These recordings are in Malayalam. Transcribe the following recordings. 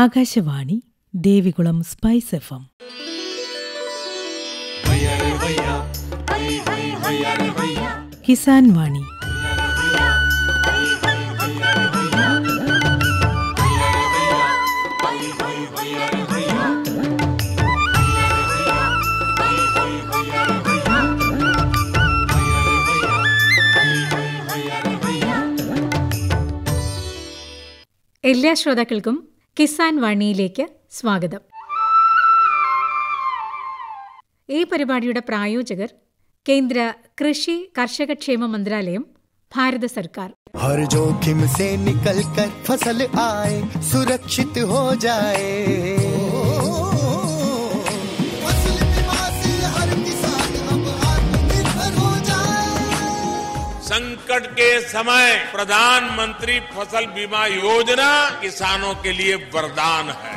Akashvani Devikulam spice F M Kisan Vani എല്ലാ ശ്രോതാക്കൾക്കും കിസാൻ വാണിയിലേക്ക് സ്വാഗതം ഈ പരിപാടിയുടെ പ്രായോജകർ കേന്ദ്ര കൃഷി കർഷകക്ഷേമ മന്ത്രാലയം ഭാരത സർക്കാർ हर जोखिम से निकल कर फसल आए सुरक्षित हो जाए संकट के समय प्रधानमंत्री फसल बीमा योजना किसानों के लिए वरदान है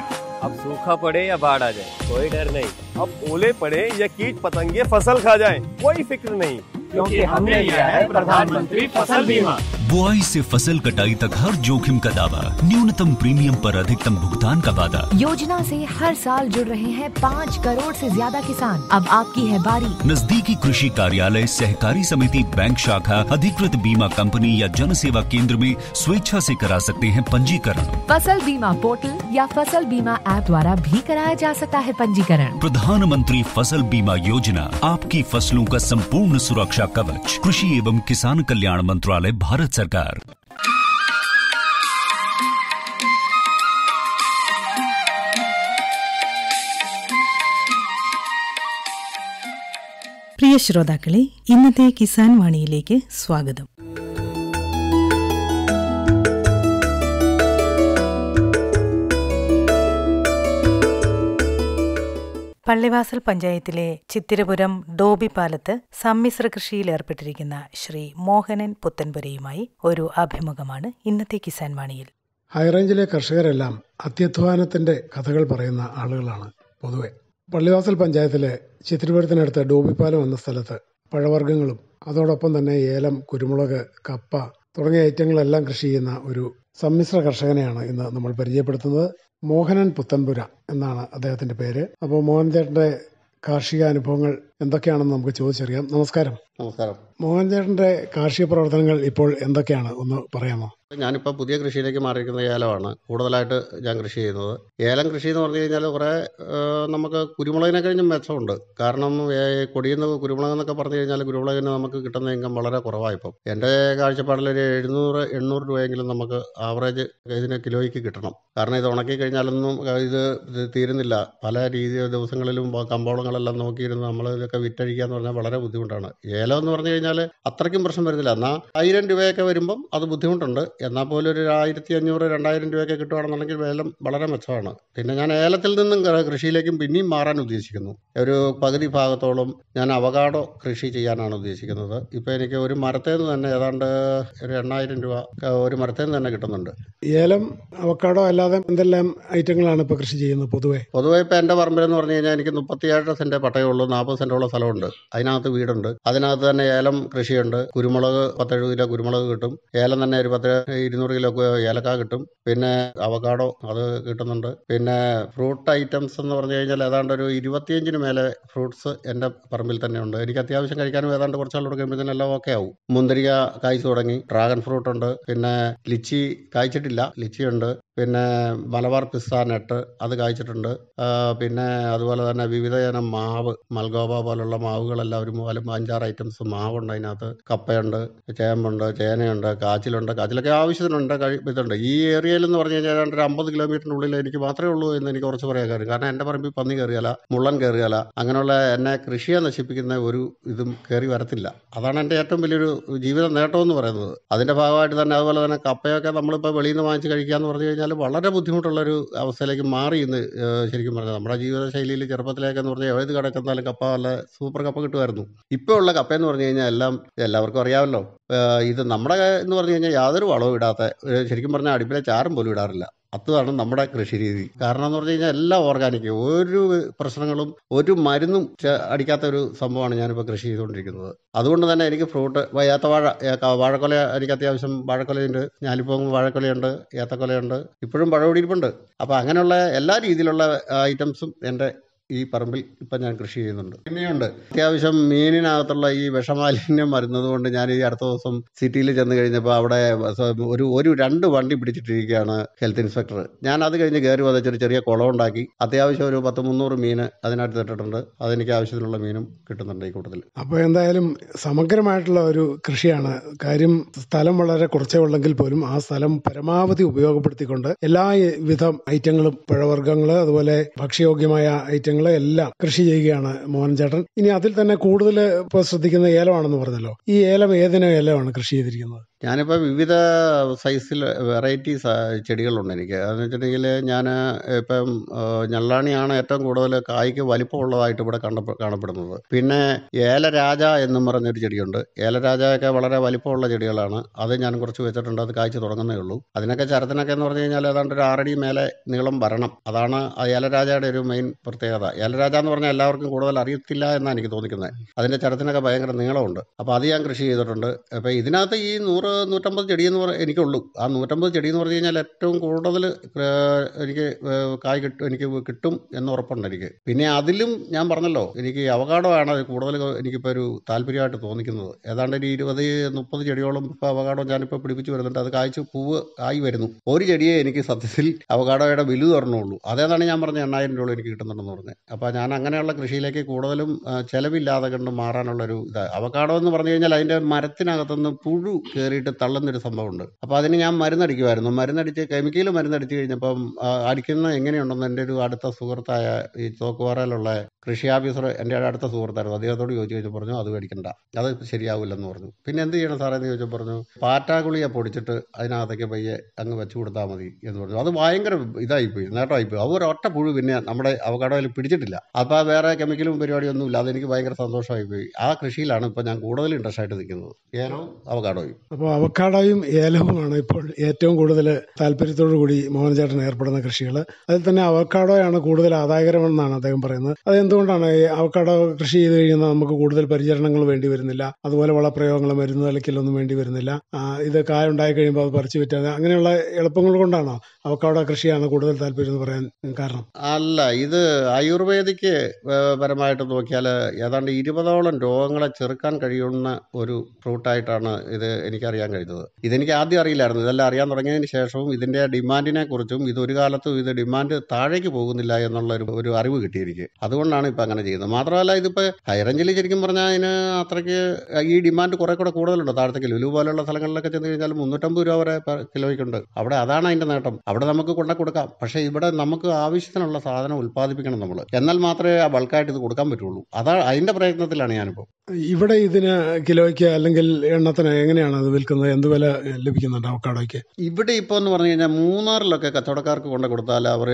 अब सूखा पड़े या बाढ़ आ जाए कोई डर नहीं अब ओले पड़े या कीट पतंगे फसल खा जाए कोई फिक्र नहीं क्योंकि हमने लिया है प्रधानमंत्री फसल बीमा बुआई से फसल कटाई तक हर जोखिम का दावा न्यूनतम प्रीमियम पर अधिकतम भुगतान का वादा योजना से हर साल जुड़ रहे हैं पाँच करोड़ से ज्यादा किसान अब आपकी है बारी नजदीकी कृषि कार्यालय सहकारी समिति बैंक शाखा अधिकृत बीमा कंपनी या जन सेवा केंद्र में स्वेच्छा से करा सकते हैं पंजीकरण फसल बीमा पोर्टल या फसल बीमा ऐप द्वारा भी कराया जा सकता है पंजीकरण प्रधानमंत्री फसल बीमा योजना आपकी फसलों का संपूर्ण सुरक्षा कवच कृषि एवं किसान कल्याण मंत्रालय भारत सरकार പ്രിയ ശ്രോതാക്കളെ ഇന്നത്തെ കിസാൻ വാണിയിലേക്ക് സ്വാഗതം പള്ളിവാസൽ പഞ്ചായത്തിലെ ചിത്തിരപുരം ഡോബിപാലത്ത് സമ്മിശ്ര കൃഷിയിൽ ഏർപ്പെട്ടിരിക്കുന്ന ശ്രീ മോഹനൻ പുത്തൻപുരയുമായി ഒരു അഭിമുഖമാണ് ഇന്നത്തെ കിസാൻ വാണിയിൽ ഹൈറേഞ്ചിലെ കർഷകരെല്ലാം അത്യധ്വാനത്തിന്റെ കഥകൾ പറയുന്ന ആളുകളാണ് പൊതുവെ പള്ളിവാസൽ പഞ്ചായത്തിലെ ചിത്തിരപുരത്തിനടുത്ത് പാലം എന്ന സ്ഥലത്ത് പഴവർഗ്ഗങ്ങളും അതോടൊപ്പം തന്നെ ഏലം കുരുമുളക് കപ്പ തുടങ്ങിയ ഐറ്റങ്ങളെല്ലാം കൃഷി ചെയ്യുന്ന ഒരു സമ്മിശ്ര കർഷകനെയാണ് ഇന്ന് നമ്മൾ പരിചയപ്പെടുത്തുന്നത് മോഹനൻ പുത്തൻപുര എന്നാണ് അദ്ദേഹത്തിൻ്റെ പേര് അപ്പോൾ മോഹൻ ചേട്ടൻ്റെ കാർഷിക അനുഭവങ്ങൾ എന്തൊക്കെയാണെന്ന് നമുക്ക് ചോദിച്ചറിയാം നമസ്കാരം നമസ്കാരം മോഹൻചേട്ടന്റെ കാർഷിക പ്രവർത്തനങ്ങൾ ഇപ്പോൾ എന്തൊക്കെയാണ് ഒന്ന് പറയാമോ ഞാനിപ്പോൾ പുതിയ കൃഷിയിലേക്ക് മാറിയിരിക്കുന്ന ഏലമാണ് കൂടുതലായിട്ട് ഞാൻ കൃഷി ചെയ്യുന്നത് ഏലം കൃഷി എന്ന് പറഞ്ഞു കഴിഞ്ഞാൽ കുറേ നമുക്ക് കുരുമുളകിനെ കഴിഞ്ഞും മെച്ചമുണ്ട് കാരണം കൊടിയുന്ന കുരുമുളക് എന്നൊക്കെ പറഞ്ഞു കഴിഞ്ഞാൽ കുരുമുളകിന് നമുക്ക് കിട്ടുന്ന ഇൻകം വളരെ കുറവാണ് ഇപ്പം എൻ്റെ കാഴ്ചപ്പാടിൽ ഒരു എഴുന്നൂറ് എണ്ണൂറ് രൂപയെങ്കിലും നമുക്ക് ആവറേജ് ഇതിന് കിലോയ്ക്ക് കിട്ടണം കാരണം ഇത് ഉണക്കി കഴിഞ്ഞാലൊന്നും ഇത് തീരുന്നില്ല പല രീതി ദിവസങ്ങളിലും കമ്പോളങ്ങളെല്ലാം നോക്കിയിരുന്ന് നമ്മൾ ഇതൊക്കെ വിറ്റഴിക്കുക എന്ന് പറഞ്ഞാൽ വളരെ ബുദ്ധിമുട്ടാണ് ഏലം എന്ന് പറഞ്ഞു കഴിഞ്ഞാൽ അത്രയ്ക്കും പ്രശ്നം വരുന്നില്ല എന്നാൽ ആയിരം രൂപയൊക്കെ വരുമ്പം അത് ബുദ്ധിമുട്ടുണ്ട് എന്നാൽ പോലും ഒരു ആയിരത്തി അഞ്ഞൂറ് രണ്ടായിരം രൂപയൊക്കെ കിട്ടുകയാണെന്നുണ്ടെങ്കിൽ ഏലം വളരെ മെച്ചമാണ് പിന്നെ ഞാൻ ഏലത്തിൽ നിന്നും കൃഷിയിലേക്കും പിന്നെയും മാറാൻ ഉദ്ദേശിക്കുന്നു ഒരു പകുതി ഭാഗത്തോളം ഞാൻ അവകാഡോ കൃഷി ചെയ്യാനാണ് ഉദ്ദേശിക്കുന്നത് ഇപ്പോൾ എനിക്ക് ഒരു മരത്തേ നിന്ന് തന്നെ ഏതാണ്ട് ഒരു എണ്ണായിരം രൂപ ഒരു മരത്തേ നിന്ന് തന്നെ കിട്ടുന്നുണ്ട് ഏലം അവക്കാടോ അല്ലാതെ എന്തെല്ലാം ഐറ്റങ്ങളാണ് ഇപ്പോൾ കൃഷി ചെയ്യുന്നത് പൊതുവെ പൊതുവെ ഇപ്പോൾ എൻ്റെ പറമ്പിലെന്ന് പറഞ്ഞു കഴിഞ്ഞാൽ എനിക്ക് മുപ്പത്തിയേഴ് സെൻറ്റേ പട്ടയുള്ളൂ നാൽപ്പത് സെൻറ്റോളം ഏക്കറോളം സ്ഥലമുണ്ട് അതിനകത്ത് വീടുണ്ട് അതിനകത്ത് തന്നെ ഏലം കൃഷിയുണ്ട് കുരുമുളക് പത്തെഴുപത് കിലോ കുരുമുളക് കിട്ടും ഏലം തന്നെ ഒരു പത്ത് ഇരുന്നൂറ് കിലോ ഏലക്ക കിട്ടും പിന്നെ അവക്കാടോ അത് കിട്ടുന്നുണ്ട് പിന്നെ ഫ്രൂട്ട് ഐറ്റംസ് എന്ന് പറഞ്ഞു കഴിഞ്ഞാൽ ഏതാണ്ട് ഒരു ഇരുപത്തിയഞ്ചിന് മേലെ ഫ്രൂട്ട്സ് എൻ്റെ പറമ്പിൽ തന്നെ ഉണ്ട് എനിക്ക് അത്യാവശ്യം കഴിക്കാനും ഏതാണ്ട് കുറച്ച് നാൾ കൊടുക്കുമ്പോഴത്തേനും എല്ലാം ഓക്കെ ആവും മുന്തിരിക കായ്ച്ചു തുടങ്ങി ഡ്രാഗൺ ഫ്രൂട്ട് ഉണ്ട് പിന്നെ ലിച്ചി കായ്ച്ചിട്ടില്ല ലിച്ചി ഉണ്ട് പിന്നെ മലബാർ പിസ്ത നെട്ട് അത് കായ്ച്ചിട്ടുണ്ട് പിന്നെ അതുപോലെ തന്നെ വിവിധ ഇനം മാവ് മൽഗോവ പോലുള്ള മാവുകളെല്ലാം ഒരു മൂലം അഞ്ചാറ് ഐറ്റംസ് മാവുണ്ട് അതിനകത്ത് കപ്പയുണ്ട് ചേമ്പുണ്ട് ചേനയുണ്ട് കാച്ചിലുണ്ട് കാച്ചിലൊക്കെ ആവശ്യത്തിനുണ്ട് ഇതുണ്ട് ഈ ഏരിയയിൽ എന്ന് പറഞ്ഞു കഴിഞ്ഞാൽ ഒരു അമ്പത് കിലോമീറ്ററിനുള്ളിൽ എനിക്ക് മാത്രമേ ഉള്ളൂ എന്ന് എനിക്ക് കുറച്ച് പറയാൻ കാര്യം കാരണം എൻ്റെ പറമ്പിൽ പന്നി കയറിയാല മുള്ളൻ കയറിയാല അങ്ങനെയുള്ള എന്നെ കൃഷിയെ നശിപ്പിക്കുന്ന ഒരു ഇതും കയറി വരത്തില്ല അതാണ് എൻ്റെ ഏറ്റവും വലിയൊരു ജീവിത നേട്ടം എന്ന് പറയുന്നത് അതിൻ്റെ ഭാഗമായിട്ട് തന്നെ അതുപോലെ തന്നെ കപ്പയൊക്കെ നമ്മളിപ്പോൾ വെളിയിൽ നിന്ന് വാങ്ങിച്ച് കഴിക്കുക എന്ന് പറഞ്ഞു കഴിഞ്ഞാൽ വളരെ ബുദ്ധിമുട്ടുള്ളൊരു അവസ്ഥയിലേക്ക് മാറി ശരിക്കും പറഞ്ഞാൽ നമ്മുടെ ജീവിതശൈലിയിൽ ചെറുപ്പത്തിലേക്കെന്ന് പറഞ്ഞാൽ ഏത് കിടക്കുന്നാലും കപ്പ അല്ല നമ്മുടെ സൂപ്പർ കപ്പ് കിട്ടുമായിരുന്നു ഇപ്പോൾ ഉള്ള കപ്പ എന്ന് പറഞ്ഞു കഴിഞ്ഞാൽ എല്ലാം എല്ലാവർക്കും അറിയാമല്ലോ ഇത് നമ്മുടെ എന്ന് പറഞ്ഞു കഴിഞ്ഞാൽ യാതൊരു വളവും ഇടാത്ത ശരിക്കും പറഞ്ഞാൽ അടുപ്പിലെ ചാരം പോലും ഇടാറില്ല അതാണ് നമ്മുടെ കൃഷി രീതി കാരണം എന്ന് പറഞ്ഞു കഴിഞ്ഞാൽ എല്ലാം ഓർഗാനിക് ഒരു പ്രശ്നങ്ങളും ഒരു മരുന്നും അടിക്കാത്ത ഒരു സംഭവമാണ് ഞാനിപ്പോൾ കൃഷി ചെയ്തുകൊണ്ടിരിക്കുന്നത് അതുകൊണ്ട് തന്നെ എനിക്ക് ഫ്രൂട്ട് ഏത്ത വാഴ വാഴക്കൊല എനിക്ക് അത്യാവശ്യം വാഴക്കൊലയുണ്ട് ഞാലിപ്പോങ്ങ് വാഴക്കൊലയുണ്ട് ഏത്തക്കൊലയുണ്ട് ഇപ്പോഴും പഴവടിയിരിപ്പുണ്ട് അപ്പോൾ അങ്ങനെയുള്ള എല്ലാ രീതിയിലുള്ള ഐറ്റംസും എൻ്റെ ഈ പറമ്പിൽ ഇപ്പം ഞാൻ കൃഷി ചെയ്യുന്നുണ്ട് പിന്നെയുണ്ട് അത്യാവശ്യം മീനിനകത്തുള്ള ഈ വിഷമാലിന്യം വരുന്നത് കൊണ്ട് ഞാൻ ഈ അടുത്ത ദിവസം സിറ്റിയിൽ ചെന്ന് കഴിഞ്ഞപ്പോൾ അവിടെ ഒരു ഒരു രണ്ട് വണ്ടി പിടിച്ചിട്ടിരിക്കുകയാണ് ഹെൽത്ത് ഇൻസ്പെക്ടർ ഞാൻ അത് കഴിഞ്ഞ് കയറി വന്ന ചെറിയ കുളം ഉണ്ടാക്കി അത്യാവശ്യം ഒരു പത്ത് മുന്നൂറ് മീൻ അതിനകത്ത് ഇട്ടിട്ടുണ്ട് അതെനിക്ക് ആവശ്യത്തിനുള്ള മീനും കിട്ടുന്നുണ്ട് ഈ കൂട്ടത്തിൽ അപ്പോൾ എന്തായാലും സമഗ്രമായിട്ടുള്ള ഒരു കൃഷിയാണ് കാര്യം സ്ഥലം വളരെ കുറച്ചേ ഉള്ളെങ്കിൽ പോലും ആ സ്ഥലം പരമാവധി ഉപയോഗപ്പെടുത്തിക്കൊണ്ട് എല്ലാവിധ ഐറ്റങ്ങളും പഴവർഗ്ഗങ്ങൾ അതുപോലെ ഭക്ഷ്യയോഗ്യമായ ഐറ്റങ്ങൾ എല്ലാം കൃഷി ചെയ്യുകയാണ് മോഹൻചേട്ടൻ ഇനി അതിൽ തന്നെ കൂടുതൽ ഇപ്പോൾ ശ്രദ്ധിക്കുന്ന ഏലമാണെന്ന് പറഞ്ഞല്ലോ ഈ ഏലം ഏതിനം ഏലമാണ് കൃഷി ചെയ്തിരിക്കുന്നത് ഞാനിപ്പോൾ വിവിധ സൈസിൽ വെറൈറ്റി ചെടികളുണ്ട് എനിക്ക് അതെന്ന് വെച്ചിട്ടുണ്ടെങ്കിൽ ഞാൻ ഇപ്പം ഞെള്ളാണിയാണ് ഏറ്റവും കൂടുതൽ കായ്ക്ക് വലിപ്പമുള്ളതായിട്ട് ഇവിടെ കണ്ട കാണപ്പെടുന്നത് പിന്നെ ഏലരാജ എന്നും പറഞ്ഞൊരു ചെടിയുണ്ട് ഏലരാജയൊക്കെ വളരെ വലിപ്പമുള്ള ചെടികളാണ് അത് ഞാൻ കുറച്ച് വെച്ചിട്ടുണ്ട് അത് കായ്ച്ച് തുടങ്ങുന്നേ ഉള്ളൂ അതിനൊക്കെ ചരത്തിനൊക്കെ എന്ന് പറഞ്ഞു കഴിഞ്ഞാൽ ഏതാണ്ട് ഒരു ആറടി മേലെ നീളം വരണം അതാണ് ആ ഏലരാജയുടെ ഒരു മെയിൻ പ്രത്യേകത ഏലരാജ എന്ന് പറഞ്ഞാൽ എല്ലാവർക്കും കൂടുതൽ അറിയത്തില്ല എന്നാണ് എനിക്ക് തോന്നിക്കുന്നത് അതിൻ്റെ ചരത്തിനൊക്കെ ഭയങ്കര നീളമുണ്ട് അപ്പോൾ അത് ഞാൻ കൃഷി ചെയ്തിട്ടുണ്ട് അപ്പോൾ ഇതിനകത്ത് ഈ നൂറ് നൂറ്റമ്പത് ചെടി എന്ന് പറ എനിക്കുള്ളൂ ആ നൂറ്റമ്പത് ചെടി എന്ന് പറഞ്ഞു കഴിഞ്ഞാൽ ഏറ്റവും കൂടുതൽ എനിക്ക് കായ് കിട്ടും എനിക്ക് കിട്ടും എന്ന് ഉറപ്പുണ്ട് എനിക്ക് പിന്നെ അതിലും ഞാൻ പറഞ്ഞല്ലോ എനിക്ക് അവകാടോ ആണ് കൂടുതൽ എനിക്കിപ്പോൾ ഒരു താല്പര്യമായിട്ട് തോന്നിക്കുന്നത് ഏതാണ്ട് ഒരു ഇരുപത് മുപ്പത് ചെടിയോളം ഇപ്പോൾ അവകാടോ ഞാനിപ്പോൾ പിടിപ്പിച്ച് വരുന്നുണ്ട് അത് കായ്ച്ച് പൂവ് ആയി വരുന്നു ഒരു ചെടിയെ എനിക്ക് സത്യത്തിൽ അവകാടോയുടെ വിലു തരണുള്ളൂ അതേതാണ് ഞാൻ പറഞ്ഞ എണ്ണായിരം രൂപ എനിക്ക് കിട്ടുന്നുണ്ടെന്ന് പറഞ്ഞത് അപ്പോൾ ഞാൻ അങ്ങനെയുള്ള കൃഷിയിലേക്ക് കൂടുതലും ചിലവില്ലാതെ കണ്ട് മാറാനുള്ളൊരു ഇത് അവകാടോ എന്ന് പറഞ്ഞു കഴിഞ്ഞാൽ അതിൻ്റെ മരത്തിനകത്തുനിന്ന് പുഴു കയറി വേണ്ടിയിട്ട് തള്ളുന്നൊരു സംഭവമുണ്ട് അപ്പോൾ അതിന് ഞാൻ മരുന്നടിക്കുമായിരുന്നു മരുന്നടിച്ച് കെമിക്കൽ മരുന്നടിച്ച് കഴിഞ്ഞപ്പം അടിക്കുന്ന എങ്ങനെയുണ്ടെന്ന് എൻ്റെ ഒരു അടുത്ത സുഹൃത്തായ ഈ തോക്കുപാറയിലുള്ള കൃഷി ഓഫീസർ എൻ്റെ അടുത്ത സുഹൃത്തായിരുന്നു അദ്ദേഹത്തോട് ചോദിച്ചു കഴിഞ്ഞാൽ പറഞ്ഞു അത് മേടിക്കണ്ട അത് ശരിയാവില്ലെന്ന് പറഞ്ഞു പിന്നെ എന്ത് ചെയ്യണം സാറേ എന്ന് ചോദിച്ചാൽ പറഞ്ഞു പാറ്റാഗുളിയെ പൊടിച്ചിട്ട് അതിനകത്തേക്ക് പയ്യെ അങ്ങ് വെച്ചു കൊടുത്താൽ മതി എന്ന് പറഞ്ഞു അത് ഭയങ്കര ഇതായിപ്പോയി നേട്ടമായിപ്പോയി അവർ ഒറ്റ പുഴു പിന്നെ നമ്മുടെ അവകടയിൽ പിടിച്ചിട്ടില്ല അപ്പോൾ വേറെ കെമിക്കലും പരിപാടിയൊന്നും ഇല്ല അതെനിക്ക് ഭയങ്കര സന്തോഷമായി പോയി ആ കൃഷിയിലാണ് ഇപ്പോൾ ഞാൻ കൂടുതൽ ഇൻട്രസ്റ്റ് ആയിട്ട് നിൽക്കുന്നത് ഏനോ അവകാടോയും അപ്പോൾ അവക്കാഡോയും ഏലവുമാണ് ഇപ്പോൾ ഏറ്റവും കൂടുതൽ താല്പര്യത്തോടു കൂടി മോഹൻചേട്ടൻ ഏർപ്പെടുന്ന കൃഷികൾ അതിൽ തന്നെ അവക്കാഡോയാണ് കൂടുതൽ ആദായകരമെന്നാണ് അദ്ദേഹം പറയുന്നത് അത് എന്തുകൊണ്ടാണ് അവക്കാഡോ കൃഷി ചെയ്ത് കഴിയുന്ന നമുക്ക് കൂടുതൽ പരിചരണങ്ങൾ വേണ്ടി വരുന്നില്ല അതുപോലെ വളപ്രയോഗങ്ങൾ മരുന്ന് തളിക്കലൊന്നും വേണ്ടി വരുന്നില്ല ഇത് കായ ഉണ്ടായി കഴിയുമ്പോൾ അത് പറിച്ചു വിറ്റാൽ അങ്ങനെയുള്ള എളുപ്പങ്ങൾ കൊണ്ടാണോ അവക്കാഡോ കൃഷിയാണ് കൂടുതൽ താല്പര്യം എന്ന് പറയാൻ കാരണം അല്ല ഇത് ആയുർവേദിക്ക് പരമായിട്ട് നോക്കിയാൽ ഏതാണ്ട് ഇരുപതോളം രോഗങ്ങളെ ചെറുക്കാൻ കഴിയുന്ന ഒരു ഫ്രൂട്ടായിട്ടാണ് ഇത് എനിക്കറിയാം അറിയാൻ കഴിഞ്ഞത് ഇതെനിക്ക് ആദ്യം അറിയില്ലായിരുന്നു ഇതെല്ലാം അറിയാൻ തുടങ്ങിയതിന് ശേഷവും ഇതിന്റെ ഡിമാൻഡിനെ കുറിച്ചും ഇത് ഒരു കാലത്തും ഇത് ഡിമാൻഡ് താഴേക്ക് പോകുന്നില്ല എന്നുള്ള ഒരു അറിവ് കിട്ടിയിരിക്കും അതുകൊണ്ടാണ് ഇപ്പൊ അങ്ങനെ ചെയ്യുന്നത് മാത്രമല്ല ഇതിപ്പോ ഹൈറേഞ്ചിൽ ശരിക്കും പറഞ്ഞാൽ അതിന് അത്രയ്ക്ക് ഈ ഡിമാൻഡ് കുറെ കൂടെ കൂടുതലുണ്ട് താഴത്തേക്ക് ലുലു പോലുള്ള സ്ഥലങ്ങളിലൊക്കെ ചെന്ന് കഴിഞ്ഞാൽ മുന്നൂറ്റമ്പത് രൂപ വരെ കിലോയ്ക്കുണ്ട് അവിടെ അതാണ് അതിന്റെ നേട്ടം അവിടെ നമുക്ക് കൊണ്ട കൊടുക്കാം പക്ഷേ ഇവിടെ നമുക്ക് ആവശ്യത്തിനുള്ള സാധനം ഉൽപ്പാദിപ്പിക്കണം നമ്മൾ എന്നാൽ മാത്രമേ ആ ബൾക്കായിട്ട് ഇത് കൊടുക്കാൻ പറ്റുള്ളൂ അതാണ് അതിന്റെ പ്രയത്നത്തിലാണ് ഞാനിപ്പോ ഇവിടെ ഇതിന് കിലോയ്ക്ക് അല്ലെങ്കിൽ എണ്ണത്തിന് എങ്ങനെയാണ് അത് വിൽക്കുന്നത് എന്ത് വില ലഭിക്കുന്നുണ്ട് അവക്കാടോയ്ക്ക് ഇവിടെ ഇപ്പോൾ എന്ന് പറഞ്ഞു കഴിഞ്ഞാൽ മൂന്നാറിലൊക്കെ കച്ചവടക്കാർക്ക് കൊണ്ട് കൊടുത്താൽ അവർ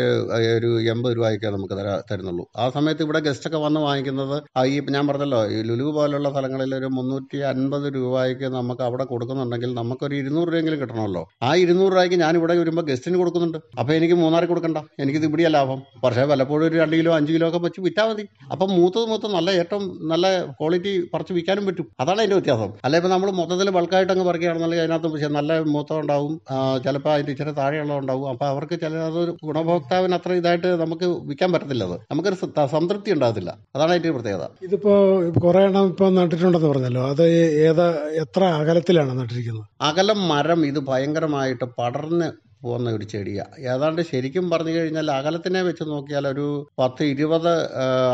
ഒരു എൺപത് രൂപയൊക്കെ നമുക്ക് തരാ തരുന്നുള്ളൂ ആ സമയത്ത് ഇവിടെ ഗസ്റ്റൊക്കെ വന്ന് വാങ്ങിക്കുന്നത് ഈ ഞാൻ പറഞ്ഞല്ലോ ഈ ലുലു പോലുള്ള സ്ഥലങ്ങളിൽ ഒരു മുന്നൂറ്റി അൻപത് രൂപയ്ക്ക് നമുക്ക് അവിടെ കൊടുക്കുന്നുണ്ടെങ്കിൽ നമുക്കൊരു ഇരുന്നൂറ് രൂപയെങ്കിലും കിട്ടണമല്ലോ ആ ഇരുന്നൂറ് രൂപയ്ക്ക് ഞാൻ ഇവിടെ വരുമ്പോൾ ഗസ്റ്റിന് കൊടുക്കുന്നുണ്ട് അപ്പോൾ എനിക്ക് മൂന്നാറിൽ കൊടുക്കണ്ട എനിക്കിത് ഇവിടെയാ ലാഭം പക്ഷേ വല്ലപ്പോഴും ഒരു രണ്ട് കിലോ അഞ്ച് കിലോ ഒക്കെ വെച്ച് വിറ്റാൽ മതി അപ്പം മൂത്തത് മൊത്തം നല്ല ഏറ്റവും നല്ല ക്വാളിറ്റി പറിച്ച് വിൽക്കാനും പറ്റും അതാണ് അതിൻ്റെ വ്യത്യാസം അല്ലെ ഇപ്പം നമ്മൾ മൊത്തത്തിൽ ബൾക്കായിട്ട് അങ്ങ് ഇറക്കുകയാണെന്നുണ്ടെങ്കിൽ അതിനകത്ത് നല്ല മൂത്തം ഉണ്ടാവും ചിലപ്പോൾ അതിൻ്റെ ഇച്ചിരി താഴെയുള്ളത് ഉണ്ടാവും അപ്പോൾ അവർക്ക് ചില അതൊരു ഗുണഭോക്താവിന് അത്ര ഇതായിട്ട് നമുക്ക് വിൽക്കാൻ പറ്റത്തില്ല അത് നമുക്കൊരു സംതൃപ്തി ഉണ്ടാകത്തില്ല അതാണ് അതിൻ്റെ പ്രത്യേകത ഇതിപ്പോൾ കുറേ എണ്ണം ഇപ്പോൾ നട്ടിട്ടുണ്ടെന്ന് പറഞ്ഞല്ലോ അത് ഏതാ എത്ര അകലത്തിലാണ് നട്ടിരിക്കുന്നത് അകലം മരം ഇത് ഭയങ്കരമായിട്ട് പടർന്ന് പോകുന്ന ഒരു ചെടിയാണ് ഏതാണ്ട് ശരിക്കും പറഞ്ഞു കഴിഞ്ഞാൽ അകലത്തിനെ വെച്ച് നോക്കിയാൽ ഒരു പത്ത് ഇരുപത്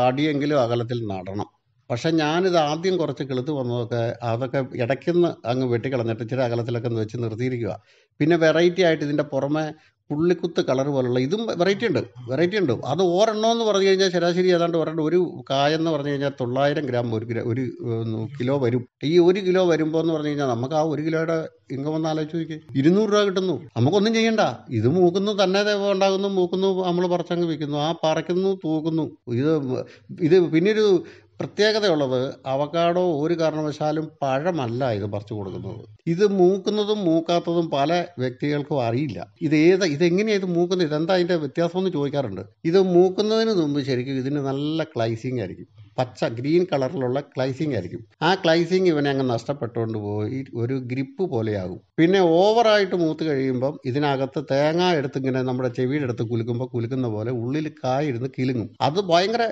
അടിയെങ്കിലും അകലത്തിൽ നടണം പക്ഷെ ഞാനിത് ആദ്യം കുറച്ച് കിളുത്ത് വന്നതൊക്കെ അതൊക്കെ ഇടയ്ക്കുന്ന് അങ്ങ് വെട്ടിക്കളഞ്ഞിട്ട് ഇച്ചിരി അകലത്തിലൊക്കെ ഒന്ന് വെച്ച് നിർത്തിയിരിക്കുക പിന്നെ വെറൈറ്റി ആയിട്ട് ഇതിൻ്റെ പുറമെ പുള്ളിക്കുത്ത് കളർ പോലുള്ള ഇതും വെറൈറ്റി ഉണ്ട് വെറൈറ്റി ഉണ്ട് അത് ഒരെണ്ണം എന്ന് പറഞ്ഞു കഴിഞ്ഞാൽ ശരാശരി ഏതാണ്ട് ഒരെണ്ണം ഒരു കായെന്ന് പറഞ്ഞു കഴിഞ്ഞാൽ തൊള്ളായിരം ഗ്രാം ഒരു കിലോ ഒരു കിലോ വരും ഈ ഒരു കിലോ വരുമ്പോൾ എന്ന് പറഞ്ഞു കഴിഞ്ഞാൽ നമുക്ക് ആ ഒരു കിലോയുടെ ഇൻകം വന്ന് ആലോചിച്ച് നോക്കി ഇരുന്നൂറ് രൂപ കിട്ടുന്നു നമുക്കൊന്നും ചെയ്യണ്ട ഇത് മൂക്കുന്നു തന്നെ ഉണ്ടാകുന്നു മൂക്കുന്നു നമ്മൾ പറിച്ചങ്ങ് വിൽക്കുന്നു ആ പറിക്കുന്നു തൂക്കുന്നു ഇത് ഇത് പിന്നൊരു പ്രത്യേകതയുള്ളത് അവക്കാടോ ഒരു കാരണവശാലും പഴമല്ല ഇത് പറിച്ചു കൊടുക്കുന്നത് ഇത് മൂക്കുന്നതും മൂക്കാത്തതും പല വ്യക്തികൾക്കും അറിയില്ല ഇത് ഏത് ഇതെങ്ങനെയാണ് ഇത് മൂക്കുന്നത് ഇതെന്താ അതിൻ്റെ വ്യത്യാസം എന്ന് ചോദിക്കാറുണ്ട് ഇത് മൂക്കുന്നതിന് മുമ്പ് ശരിക്കും ഇതിന് നല്ല ക്ലൈസിങ് ആയിരിക്കും പച്ച ഗ്രീൻ കളറിലുള്ള ക്ലൈസിങ് ആയിരിക്കും ആ ക്ലൈസിങ് ഇവനെ അങ്ങ് നഷ്ടപ്പെട്ടുകൊണ്ട് പോയി ഒരു ഗ്രിപ്പ് പോലെയാകും പിന്നെ ഓവറായിട്ട് മൂത്ത് കഴിയുമ്പം ഇതിനകത്ത് തേങ്ങ എടുത്ത് ഇങ്ങനെ നമ്മുടെ ചെവിയുടെ അടുത്ത് കുലുക്കുമ്പോൾ കുലുക്കുന്ന പോലെ ഉള്ളിൽ കായിരുന്ന് കിലുങ്ങും അത് ഭയങ്കര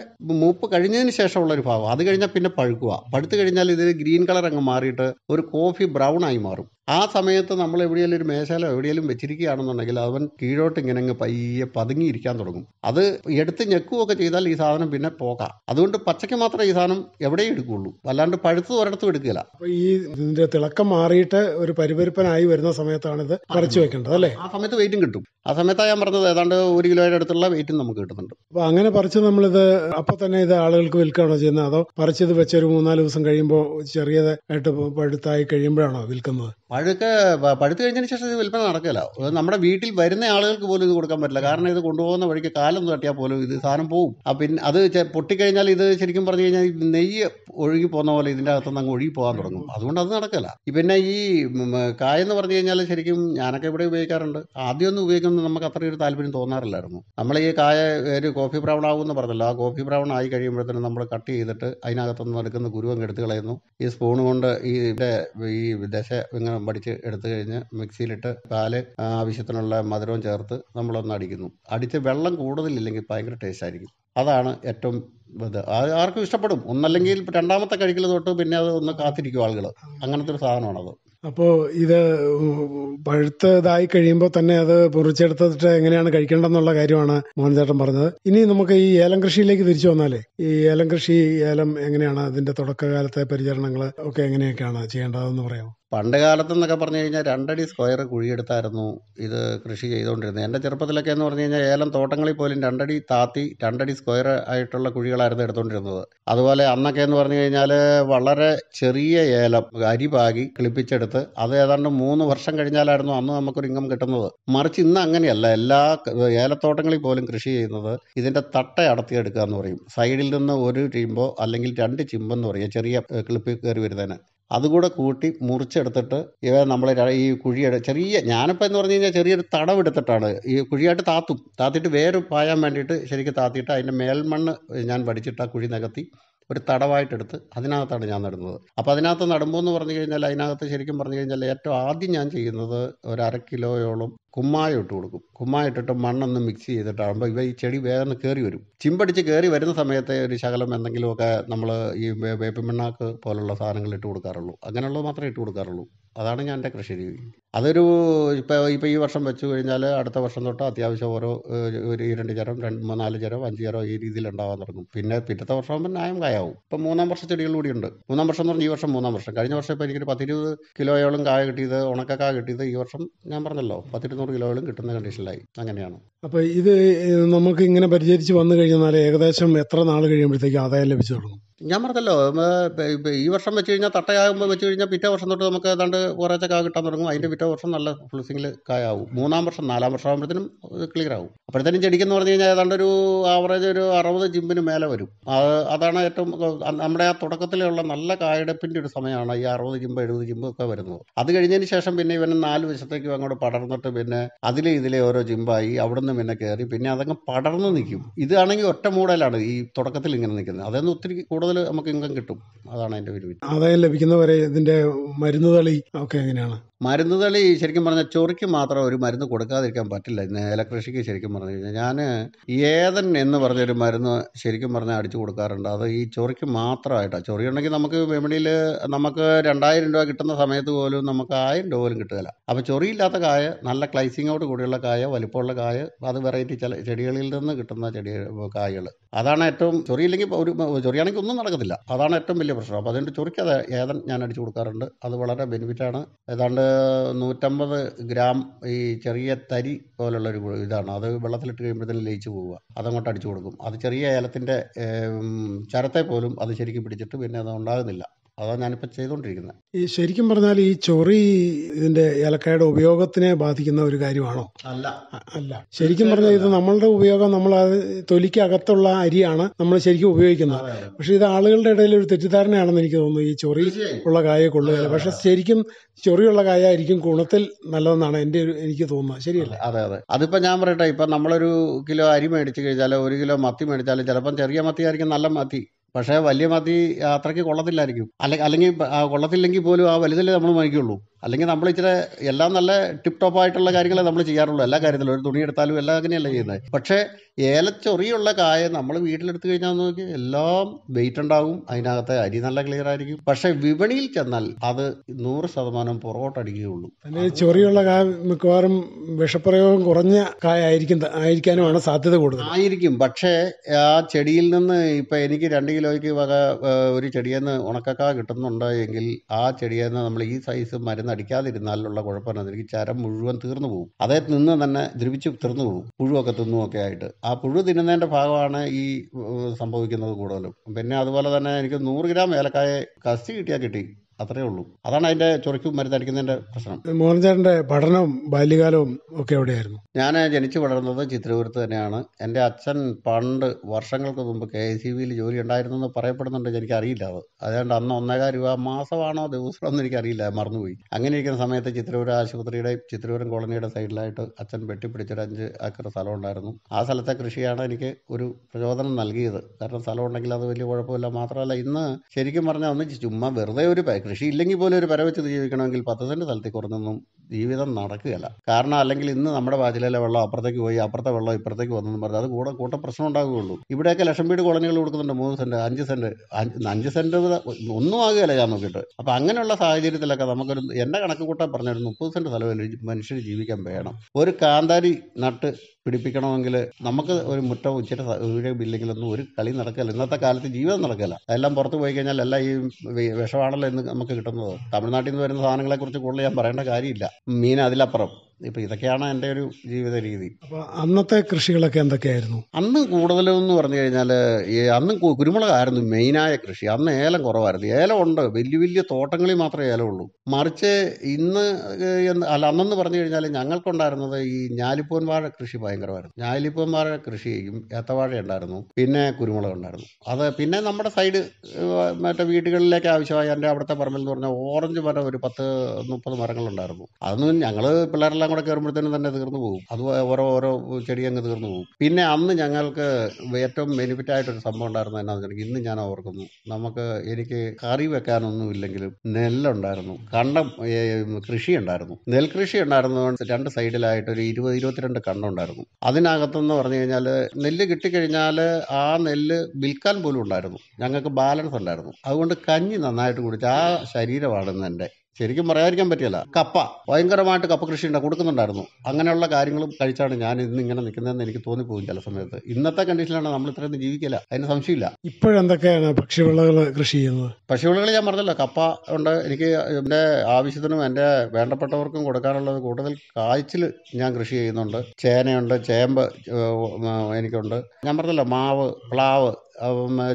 മൂപ്പ് കഴിഞ്ഞതിന് ശേഷമുള്ള ഒരു ഭാഗം അത് കഴിഞ്ഞാൽ പിന്നെ പഴുക്കുക പഴുത്ത് കഴിഞ്ഞാൽ ഇതിന് ഗ്രീൻ കളർ അങ്ങ് മാറിയിട്ട് ഒരു കോഫി ബ്രൗൺ ആയി മാറും ആ സമയത്ത് നമ്മൾ എവിടെയെങ്കിലും ഒരു മേശയിലോ എവിടെയെങ്കിലും വെച്ചിരിക്കുകയാണെന്നുണ്ടെങ്കിൽ അവൻ കീഴോട്ട് ഇങ്ങനെ അങ്ങ് പയ്യെ പതുങ്ങിയിരിക്കാൻ തുടങ്ങും അത് എടുത്ത് ഞെക്കുകയൊക്കെ ചെയ്താൽ ഈ സാധനം പിന്നെ പോകാം അതുകൊണ്ട് പച്ചയ്ക്ക് മാത്രമേ ഈ സാധനം എവിടെയും എടുക്കുകയുള്ളൂ അല്ലാണ്ട് പഴുത്ത് ഒരിടത്തും എടുക്കില്ല ഈ ഇതിന്റെ തിളക്കം മാറിയിട്ട് ഒരു പരിപരിപ്പനായി വരുന്ന സമയത്താണ് ഇത് പറിച്ചു വെക്കേണ്ടത് അല്ലേ ആ സമയത്ത് വെയിറ്റും കിട്ടും ആ സമയത്താണ് ഞാൻ പറഞ്ഞത് ഏതാണ്ട് ഒരു കിലോയുടെ അടുത്തുള്ള വെയിറ്റും നമുക്ക് കിട്ടുന്നുണ്ട് അപ്പൊ അങ്ങനെ പറിച്ച് നമ്മളിത് അപ്പൊ തന്നെ ഇത് ആളുകൾക്ക് വിൽക്കുകയാണോ ചെയ്യുന്നത് അതോ പറിച്ചത് വെച്ചൊരു മൂന്നാല് ദിവസം കഴിയുമ്പോൾ ചെറിയതായിട്ട് പഴുത്തായി കഴിയുമ്പോഴാണോ വിൽക്കുന്നത് പഴുക്ക് പഴുത്ത് കഴിഞ്ഞതിന് ശേഷം ഇത് വിൽപ്പന നടക്കില്ല നമ്മുടെ വീട്ടിൽ വരുന്ന ആളുകൾക്ക് പോലും ഇത് കൊടുക്കാൻ പറ്റില്ല കാരണം ഇത് കൊണ്ടുപോകുന്ന വഴിക്ക് കാലം തട്ടിയാൽ പോലും ഇത് സാധനം പോവും പിന്നെ അത് പൊട്ടിക്കഴിഞ്ഞാൽ ഇത് ശരിക്കും പറഞ്ഞു കഴിഞ്ഞാൽ നെയ്യ് ഒഴുകി പോകുന്ന പോലെ ഇതിൻ്റെ അകത്തുനിന്ന് അങ്ങ് ഒഴുകി പോകാൻ തുടങ്ങും അതുകൊണ്ട് അത് നടക്കില്ല പിന്നെ ഈ കായെന്ന് പറഞ്ഞു കഴിഞ്ഞാൽ ശരിക്കും ഞാനൊക്കെ ഇവിടെ ഉപയോഗിക്കാറുണ്ട് ആദ്യമൊന്നും ഉപയോഗിക്കുന്നത് നമുക്ക് അത്രയൊരു താല്പര്യം തോന്നാറില്ലായിരുന്നു നമ്മൾ ഈ കായ ഒരു കോഫി ബ്രൗൺ ആകുമെന്ന് പറഞ്ഞല്ലോ ആ കോഫി ബ്രൗൺ ആയി കഴിയുമ്പോഴത്തേനും നമ്മൾ കട്ട് ചെയ്തിട്ട് അതിനകത്തുനിന്ന് എടുക്കുന്ന ഗുരുവം എടുത്തു കളയുന്നു ഈ സ്പൂൺ കൊണ്ട് ഈ ഈ ദശ ഇങ്ങനെ വടിച്ച് എടുത്തു കഴിഞ്ഞ് മിക്സിയിലിട്ട് പാല് ആവശ്യത്തിനുള്ള മധുരവും ചേർത്ത് നമ്മളൊന്ന് അടിക്കുന്നു അടിച്ച് വെള്ളം കൂടുതലില്ലെങ്കിൽ ഭയങ്കര ടേസ്റ്റ് ആയിരിക്കും അതാണ് ഏറ്റവും ഇത് ആർക്കും ഇഷ്ടപ്പെടും ഒന്നല്ലെങ്കിൽ രണ്ടാമത്തെ കഴിക്കല് തൊട്ട് പിന്നെ അത് ഒന്ന് കാത്തിരിക്കും ആളുകൾ അങ്ങനത്തെ ഒരു സാധനമാണത് അപ്പോൾ ഇത് പഴുത്തതായി കഴിയുമ്പോൾ തന്നെ അത് പൊറിച്ചെടുത്തിട്ട് എങ്ങനെയാണ് കഴിക്കേണ്ടെന്നുള്ള കാര്യമാണ് മോഹൻചേട്ടൻ പറഞ്ഞത് ഇനി നമുക്ക് ഈ ഏലം കൃഷിയിലേക്ക് തിരിച്ചു വന്നാലേ ഈ ഏലം കൃഷി ഏലം എങ്ങനെയാണ് അതിന്റെ തുടക്കകാലത്തെ പരിചരണങ്ങൾ ഒക്കെ എങ്ങനെയൊക്കെയാണ് ചെയ്യേണ്ടതെന്ന് പറയാമോ പണ്ട് കാലത്തെന്നൊക്കെ പറഞ്ഞു കഴിഞ്ഞാൽ രണ്ടടി സ്ക്വയർ കുഴിയെടുത്തായിരുന്നു ഇത് കൃഷി ചെയ്തുകൊണ്ടിരുന്നത് എൻ്റെ ചെറുപ്പത്തിലൊക്കെ എന്ന് പറഞ്ഞു കഴിഞ്ഞാൽ ഏലം തോട്ടങ്ങളിൽ പോലും രണ്ടടി താത്തി രണ്ടടി സ്ക്വയർ ആയിട്ടുള്ള കുഴികളായിരുന്നു എടുത്തുകൊണ്ടിരുന്നത് അതുപോലെ അന്നൊക്കെ എന്ന് പറഞ്ഞു കഴിഞ്ഞാൽ വളരെ ചെറിയ ഏലം അരി പാകി കിളിപ്പിച്ചെടുത്ത് അത് ഏതാണ്ട് മൂന്ന് വർഷം കഴിഞ്ഞാലായിരുന്നു അന്ന് നമുക്കൊരു ഇൻകം കിട്ടുന്നത് മറിച്ച് ഇന്ന് അങ്ങനെയല്ല എല്ലാ ഏലത്തോട്ടങ്ങളിൽ പോലും കൃഷി ചെയ്യുന്നത് ഇതിൻ്റെ തട്ട അടത്തിയെടുക്കുക എന്ന് പറയും സൈഡിൽ നിന്ന് ഒരു ചിമ്പോ അല്ലെങ്കിൽ രണ്ട് ചിമ്പെന്ന് പറയും ചെറിയ കിളിപ്പിൽ കയറി വരുന്നതിന് അതുകൂടെ കൂട്ടി മുറിച്ചെടുത്തിട്ട് ഇവ നമ്മൾ ഈ കുഴിയുടെ ചെറിയ ഞാനിപ്പോൾ എന്ന് പറഞ്ഞു കഴിഞ്ഞാൽ ചെറിയൊരു തടവെടുത്തിട്ടാണ് ഈ കുഴിയായിട്ട് താത്തും താത്തിയിട്ട് വേര് പായാൻ വേണ്ടിയിട്ട് ശരിക്കും താത്തിയിട്ട് അതിൻ്റെ മേൽമണ്ണ് ഞാൻ വടിച്ചിട്ട് ആ കുഴി നികത്തി ഒരു തടവായിട്ടെടുത്ത് അതിനകത്താണ് ഞാൻ നടുന്നത് അപ്പോൾ അതിനകത്ത് നടുമ്പോൾ എന്ന് പറഞ്ഞു കഴിഞ്ഞാൽ അതിനകത്ത് ശരിക്കും പറഞ്ഞു കഴിഞ്ഞാൽ ഏറ്റവും ആദ്യം ഞാൻ ചെയ്യുന്നത് ഒരു അര കിലോയോളം കുമ്മായ ഇട്ട് കൊടുക്കും കുമ്മായ ഇട്ടിട്ട് മണ്ണൊന്ന് മിക്സ് ചെയ്തിട്ടാകുമ്പോൾ ഇവ ഈ ചെടി വേഗം കയറി വരും ചിമ്പടിച്ച് കയറി വരുന്ന സമയത്തെ ഒരു ശകലം എന്തെങ്കിലുമൊക്കെ നമ്മൾ ഈ വേപ്പിൻ പിണ്ണാക്ക് പോലുള്ള സാധനങ്ങൾ ഇട്ട് കൊടുക്കാറുള്ളൂ അങ്ങനെയുള്ളത് മാത്രമേ ഇട്ട് കൊടുക്കാറുള്ളൂ അതാണ് ഞാൻ എൻ്റെ കൃഷി രീതി അതൊരു ഇപ്പോൾ ഇപ്പോൾ ഈ വർഷം വെച്ച് കഴിഞ്ഞാൽ അടുത്ത വർഷം തൊട്ട് അത്യാവശ്യം ഓരോ ഒരു രണ്ട് ചരം രണ്ട് നാല് ചരം അഞ്ച് ചരം ഈ രീതിയിൽ ഉണ്ടാവാൻ തുടങ്ങും പിന്നെ പിറ്റത്തെ വർഷം ആകുമ്പോൾ ന്യായം കായാവും ഇപ്പം മൂന്നാം വർഷ ചെടികൾ കൂടി ഉണ്ട് മൂന്നാം വർഷം എന്ന് പറഞ്ഞാൽ ഈ വർഷം മൂന്നാം വർഷം കഴിഞ്ഞ വർഷം ഇപ്പോൾ എനിക്കൊരു പത്തിരുപത് കിലോയോളം കായ കിട്ടിയത് ഉണക്കക്കായ കിട്ടിയത് ഈ വർഷം ഞാൻ പറഞ്ഞല്ലോ പത്തിരുന്നൂറ് കിലോയോളം കിട്ടുന്ന കണ്ടീഷനിലായി അങ്ങനെയാണ് അപ്പോൾ ഇത് നമുക്ക് ഇങ്ങനെ പരിചരിച്ച് വന്നു കഴിഞ്ഞാൽ ഏകദേശം എത്ര നാൾ കഴിയുമ്പോഴത്തേക്കും ആദായം ലഭിച്ചു തുടങ്ങും ഞാൻ പറഞ്ഞല്ലോ ഈ വർഷം വെച്ച് കഴിഞ്ഞാൽ തട്ടയാകുമ്പോൾ വെച്ച് കഴിഞ്ഞാൽ പിറ്റേ വർഷം തൊട്ട് നമുക്ക് ഏതാണ്ട് കുറേച്ചൊക്കെ കിട്ടാൻ തുടങ്ങും അതിൻ്റെ ഒറ്റ വർഷം നല്ല ഫുൾ സിംഗിൾ കായാവും മൂന്നാം വർഷം നാലാം വർഷം ആകുമ്പോഴത്തേനും ക്ലിയർ ആവും അപ്പോഴത്തേനും ചെടിക്കെന്ന് പറഞ്ഞു കഴിഞ്ഞാൽ ഏതാണ്ട് ഒരു ആവറേജ് ഒരു അറുപത് ജിമ്പിന് മേലെ വരും അത് അതാണ് ഏറ്റവും നമ്മുടെ ആ തുടക്കത്തിലുള്ള നല്ല കായെടുപ്പിൻ്റെ ഒരു സമയമാണ് ഈ അറുപത് ജിമ്പ് എഴുപത് ജിമ്പ് ഒക്കെ വരുന്നത് അത് കഴിഞ്ഞതിന് ശേഷം പിന്നെ ഇവനെ നാല് വശത്തേക്കും അങ്ങോട്ട് പടർന്നിട്ട് പിന്നെ അതിലെ ഇതിലെ ഓരോ ജിമ്പായി നിന്ന് പിന്നെ കയറി പിന്നെ അതങ്ങ് പടർന്ന് നിൽക്കും ഇതാണെങ്കിൽ ഒറ്റ മൂടലാണ് ഈ തുടക്കത്തിൽ ഇങ്ങനെ നിൽക്കുന്നത് അതെന്ന് ഒത്തിരി കൂടുതൽ നമുക്ക് ഇൻകം കിട്ടും അതാണ് എൻ്റെ ഒരു ആദായം ലഭിക്കുന്നവരെ ഇതിൻ്റെ മരുന്ന് തളി ഒക്കെ എങ്ങനെയാണ് മരുന്ന് തളി ശരിക്കും പറഞ്ഞാൽ ചൊറിക്ക് മാത്രം ഒരു മരുന്ന് കൊടുക്കാതിരിക്കാൻ പറ്റില്ല ഏലക്കൃഷിക്ക് ശരിക്കും പറഞ്ഞു കഴിഞ്ഞാൽ ഞാൻ ഏതൻ എന്ന് പറഞ്ഞൊരു മരുന്ന് ശരിക്കും പറഞ്ഞാൽ അടിച്ചു കൊടുക്കാറുണ്ട് അത് ഈ ചൊറിക്ക് മാത്രമായിട്ടാണ് ചൊറി ഉണ്ടെങ്കിൽ നമുക്ക് വിപണിയിൽ നമുക്ക് രണ്ടായിരം രൂപ കിട്ടുന്ന സമയത്ത് പോലും നമുക്ക് ആയിരം രൂപ പോലും കിട്ടുകയില്ല അപ്പോൾ ചൊറിയില്ലാത്ത കായ നല്ല ക്ലൈസിങ്ങോട് കൂടിയുള്ള കായ വലിപ്പമുള്ള കായ അത് വെറൈറ്റി ചില ചെടികളിൽ നിന്ന് കിട്ടുന്ന ചെടി കായകൾ അതാണ് ഏറ്റവും ചൊറിയില്ലെങ്കിൽ ഒരു ചൊറിയാണെങ്കിൽ ഒന്നും നടക്കത്തില്ല അതാണ് ഏറ്റവും വലിയ പ്രശ്നം അപ്പോൾ അതുകൊണ്ട് അത് ഏതൻ ഞാൻ അടിച്ചു കൊടുക്കാറുണ്ട് അത് വളരെ ബെനിഫിറ്റാണ് ഏതാണ്ട് നൂറ്റമ്പത് ഗ്രാം ഈ ചെറിയ തരി പോലുള്ള ഒരു ഇതാണ് അത് വെള്ളത്തിലിട്ട് കഴിയുമ്പോഴത്തേനും ലയിച്ചു പോവുക അതങ്ങോട്ട് അടിച്ചു കൊടുക്കും അത് ചെറിയ ഏലത്തിൻ്റെ ചരത്തെ പോലും അത് ശരിക്കും പിടിച്ചിട്ട് പിന്നെ അത് ഉണ്ടാകുന്നില്ല അതാണ് ഞാനിപ്പോൾ ചെയ്തുകൊണ്ടിരിക്കുന്നത് ഈ ശരിക്കും പറഞ്ഞാൽ ഈ ചൊറി ഇതിന്റെ ഏലക്കായുടെ ഉപയോഗത്തിനെ ബാധിക്കുന്ന ഒരു കാര്യമാണോ അല്ല അല്ല ശരിക്കും പറഞ്ഞാൽ ഇത് നമ്മളുടെ ഉപയോഗം നമ്മൾ തൊലിക്ക് അകത്തുള്ള അരിയാണ് നമ്മൾ ശരിക്കും ഉപയോഗിക്കുന്നത് പക്ഷെ ഇത് ആളുകളുടെ ഇടയിൽ ഒരു തെറ്റിദ്ധാരണയാണെന്ന് എനിക്ക് തോന്നുന്നു ഈ ചൊറി ഉള്ള കായ കൊള്ളുകയില്ല പക്ഷെ ശരിക്കും ചൊറിയുള്ള കായ ആയിരിക്കും ഗുണത്തിൽ നല്ലതെന്നാണ് എൻ്റെ ഒരു എനിക്ക് തോന്നുന്നത് ശരിയല്ല അതെ അതെ അതിപ്പോ ഞാൻ പറയട്ടെ ഇപ്പൊ നമ്മളൊരു കിലോ അരി മേടിച്ചു കഴിഞ്ഞാൽ ഒരു കിലോ മത്തി മേടിച്ചാലും ചിലപ്പം ചെറിയ മത്തി ആയിരിക്കും നല്ല മത്തി പക്ഷേ വലിയ മതി യാത്രയ്ക്ക് കൊള്ളത്തില്ലായിരിക്കും അല്ലെങ്കിൽ കൊള്ളത്തില്ലെങ്കിൽ പോലും ആ വലുതല്ലേ നമ്മൾ വാങ്ങിക്കുകയുള്ളൂ അല്ലെങ്കിൽ നമ്മൾ ഇച്ചിരി എല്ലാം നല്ല ടിപ് ആയിട്ടുള്ള കാര്യങ്ങളെ നമ്മൾ ചെയ്യാറുള്ളൂ എല്ലാ കാര്യത്തിലും ഒരു തുണി എടുത്താലും എല്ലാം അങ്ങനെയല്ല ചെയ്യുന്നത് പക്ഷേ ഏലച്ചൊറിയുള്ള കായ നമ്മൾ വീട്ടിലെടുത്തു കഴിഞ്ഞാൽ നോക്കി എല്ലാം വെയിറ്റ് ഉണ്ടാകും അതിനകത്തെ അരി നല്ല ക്ലിയർ ആയിരിക്കും പക്ഷേ വിപണിയിൽ ചെന്നാൽ അത് നൂറ് ശതമാനം പുറകോട്ടടിക്കുകയുള്ളൂ ചൊറിയുള്ള കായ മിക്കവാറും വിഷപ്രയോഗം കുറഞ്ഞ കായ ആയിരിക്കും ആയിരിക്കാനുമാണ് സാധ്യത കൂടുതൽ ആയിരിക്കും പക്ഷേ ആ ചെടിയിൽ നിന്ന് ഇപ്പൊ എനിക്ക് രണ്ട് കിലോയ്ക്ക് വക ഒരു ചെടിയിൽ നിന്ന് ഉണക്കക്കാ കിട്ടുന്നുണ്ട് എങ്കിൽ ആ ചെടിയിൽ നിന്ന് നമ്മൾ ഈ സൈസ് മരുന്ന് അടിക്കാതിരുന്നാലുള്ള കുഴപ്പം എന്താ ചരം മുഴുവൻ തീർന്നു പോകും അതേ നിന്ന് തന്നെ ദ്രവിച്ച് തീർന്നു പോകും പുഴുവൊക്കെ തിന്നുമൊക്കെ ആയിട്ട് ആ പുഴു തിന്നുന്നതിൻ്റെ ഭാഗമാണ് ഈ സംഭവിക്കുന്നത് കൂടുതലും പിന്നെ അതുപോലെ തന്നെ എനിക്ക് നൂറ് ഗ്രാം ഏലക്കായ കസി കിട്ടിയാൽ കിട്ടി അത്രേ ഉള്ളൂ അതാണ് അതിന്റെ ചൊറിക്കും മരുന്നടിക്കുന്നതിന്റെ പ്രശ്നം മോഹൻചാറിന്റെ പഠനവും ബാല്യകാലവും ഒക്കെ എവിടെയായിരുന്നു ഞാൻ ജനിച്ചു വളർന്നത് ചിത്രപുരത്ത് തന്നെയാണ് എൻ്റെ അച്ഛൻ പണ്ട് വർഷങ്ങൾക്ക് മുമ്പ് കെ സി ബിയിൽ ജോലി ഉണ്ടായിരുന്നു എന്ന് പറയപ്പെടുന്നുണ്ട് എനിക്ക് അറിയില്ല അത് അതുകൊണ്ട് അന്ന് ഒന്നേകാ രൂപ മാസമാണോ ദിവസമാണെന്ന് എനിക്കറിയില്ല മറന്നുപോയി അങ്ങനെ ഇരിക്കുന്ന സമയത്ത് ചിത്രപുര ആശുപത്രിയുടെ ചിത്രപുരം കോളനിയുടെ സൈഡിലായിട്ട് അച്ഛൻ വെട്ടിപ്പിടിച്ചൊരു അഞ്ച് ഏക്കർ സ്ഥലം ഉണ്ടായിരുന്നു ആ സ്ഥലത്തെ കൃഷിയാണ് എനിക്ക് ഒരു പ്രചോദനം നൽകിയത് കാരണം സ്ഥലം ഉണ്ടെങ്കിൽ അത് വലിയ കുഴപ്പമില്ല മാത്രമല്ല ഇന്ന് ശരിക്കും പറഞ്ഞാൽ ഒന്ന് ചുമ്മാ വെറുതെ ഒരു കൃഷി ഇല്ലെങ്കിൽ പോലും ഒരു പര ജീവിക്കണമെങ്കിൽ പത്ത് സെൻറ്റ് സ്ഥലത്തിൽ കുറഞ്ഞൊന്നും ജീവിതം നടക്കുകയല്ല കാരണം അല്ലെങ്കിൽ ഇന്ന് നമ്മുടെ വാതിലിലെ വെള്ളം അപ്പുറത്തേക്ക് പോയി അപ്പുറത്തെ വെള്ളം ഇപ്പുറത്തേക്ക് വന്നെന്ന് പറഞ്ഞാൽ അത് കൂടെ കൂട്ട പ്രശ്നം ഉണ്ടാകുകയുള്ളൂ ഇവിടെയൊക്കെ ലക്ഷം വീട് കോളനികൾ കൊടുക്കുന്നുണ്ട് മൂന്ന് സെൻറ്റ് അഞ്ച് സെൻറ്റ് അഞ്ച് സെൻറ്റ് ഒന്നും ആകുകയല്ല ഞാൻ നോക്കിയിട്ട് അപ്പോൾ അങ്ങനെയുള്ള സാഹചര്യത്തിലൊക്കെ നമുക്കൊരു എൻ്റെ കണക്ക് കൂട്ടാൻ പറഞ്ഞാൽ മുപ്പത് സെൻറ്റ് സ്ഥലം മനുഷ്യർ ജീവിക്കാൻ വേണം ഒരു കാന്താരി നട്ട് പിടിപ്പിക്കണമെങ്കിൽ നമുക്ക് ഒരു മുറ്റം ഉച്ചയുടെ ഇല്ലെങ്കിലൊന്നും ഒരു കളി നടക്കില്ല ഇന്നത്തെ കാലത്ത് ജീവിതം നടക്കില്ല എല്ലാം പുറത്ത് പോയി കഴിഞ്ഞാൽ എല്ലാം ഈ വിഷമാണല്ലോ എന്ന് നമുക്ക് കിട്ടുന്നത് തമിഴ്നാട്ടിൽ നിന്ന് വരുന്ന സാധനങ്ങളെക്കുറിച്ച് കൂടുതൽ ഞാൻ പറയേണ്ട കാര്യമില്ല മീൻ അതിലപ്പുറം ഇപ്പം ഇതൊക്കെയാണ് എൻ്റെ ഒരു ജീവിത രീതി അപ്പോൾ അന്നത്തെ കൃഷികളൊക്കെ എന്തൊക്കെയായിരുന്നു അന്ന് കൂടുതലും എന്ന് പറഞ്ഞു കഴിഞ്ഞാൽ ഈ അന്ന് കുരുമുളകായിരുന്നു മെയിനായ കൃഷി അന്ന് ഏലം കുറവായിരുന്നു ഏലം ഉണ്ട് വലിയ വലിയ തോട്ടങ്ങളിൽ മാത്രമേ ഏലമുള്ളൂ മറിച്ച് ഇന്ന് അല്ല അന്നെന്ന് പറഞ്ഞു കഴിഞ്ഞാൽ ഞങ്ങൾക്കുണ്ടായിരുന്നത് ഈ ഞാലിപ്പോൻ വാഴ കൃഷി ഭയങ്കരമായിരുന്നു ഞാലിപ്പോൻ വാഴ കൃഷി ഏത്തവാഴ ഉണ്ടായിരുന്നു പിന്നെ കുരുമുളക് ഉണ്ടായിരുന്നു അത് പിന്നെ നമ്മുടെ സൈഡ് മറ്റേ വീടുകളിലേക്ക് ആവശ്യമായ എൻ്റെ അവിടുത്തെ പറമ്പിൽ എന്ന് പറഞ്ഞാൽ ഓറഞ്ച് മരം ഒരു പത്ത് മുപ്പത് മരങ്ങളുണ്ടായിരുന്നു അതൊന്നും ഞങ്ങൾ പിള്ളേരെല്ലാം കൂടെ കയറുമ്പോഴത്തേനും തന്നെ തീർന്നു പോകും അത് ഓരോ ഓരോ ചെടി അങ്ങ് തീർന്നു പോകും പിന്നെ അന്ന് ഞങ്ങൾക്ക് ഏറ്റവും ബെനിഫിറ്റ് ആയിട്ടൊരു സംഭവം ഉണ്ടായിരുന്നു എന്നാന്ന് വെച്ചിട്ടുണ്ടെങ്കിൽ ഇന്ന് ഞാൻ ഓർക്കുന്നു നമുക്ക് എനിക്ക് കറി വെക്കാനൊന്നും ഇല്ലെങ്കിലും നെല്ലുണ്ടായിരുന്നു കണ്ടം കൃഷി ഉണ്ടായിരുന്നു നെൽകൃഷി ഉണ്ടായിരുന്നതുകൊണ്ട് രണ്ട് സൈഡിലായിട്ട് ഒരു ഇരുപത് ഇരുപത്തിരണ്ട് ഉണ്ടായിരുന്നു അതിനകത്തെന്ന് പറഞ്ഞു കഴിഞ്ഞാൽ നെല്ല് കിട്ടിക്കഴിഞ്ഞാൽ ആ നെല്ല് വിൽക്കാൻ പോലും ഉണ്ടായിരുന്നു ഞങ്ങൾക്ക് ബാലൻസ് ഉണ്ടായിരുന്നു അതുകൊണ്ട് കഞ്ഞി നന്നായിട്ട് കുടിച്ച് ആ ശരീരമാണെന്ന് എൻ്റെ ശരിക്കും പറയാതിരിക്കാൻ പറ്റില്ല കപ്പ ഭയങ്കരമായിട്ട് കപ്പ കൃഷി ഉണ്ട് കൊടുക്കുന്നുണ്ടായിരുന്നു അങ്ങനെയുള്ള കാര്യങ്ങളും കഴിച്ചാണ് ഞാൻ ഇന്ന് ഇങ്ങനെ നിൽക്കുന്നതെന്ന് എനിക്ക് തോന്നിപ്പോകും ചില സമയത്ത് ഇന്നത്തെ കണ്ടീഷനിലാണ് നമ്മൾ ഇത്രയൊന്നും ജീവിക്കില്ല അതിന് സംശയമില്ല ഇപ്പോഴെന്തൊക്കെയാണ് പക്ഷിവിളകൾ കൃഷി ചെയ്യുന്നത് പക്ഷിവിളകൾ ഞാൻ പറഞ്ഞല്ലോ കപ്പ ഉണ്ട് എനിക്ക് എന്റെ ആവശ്യത്തിനും എന്റെ വേണ്ടപ്പെട്ടവർക്കും കൊടുക്കാനുള്ളത് കൂടുതൽ കാഴ്ചയിൽ ഞാൻ കൃഷി ചെയ്യുന്നുണ്ട് ചേനയുണ്ട് ചേമ്പ് എനിക്കുണ്ട് ഞാൻ പറഞ്ഞല്ലോ മാവ് പ്ലാവ്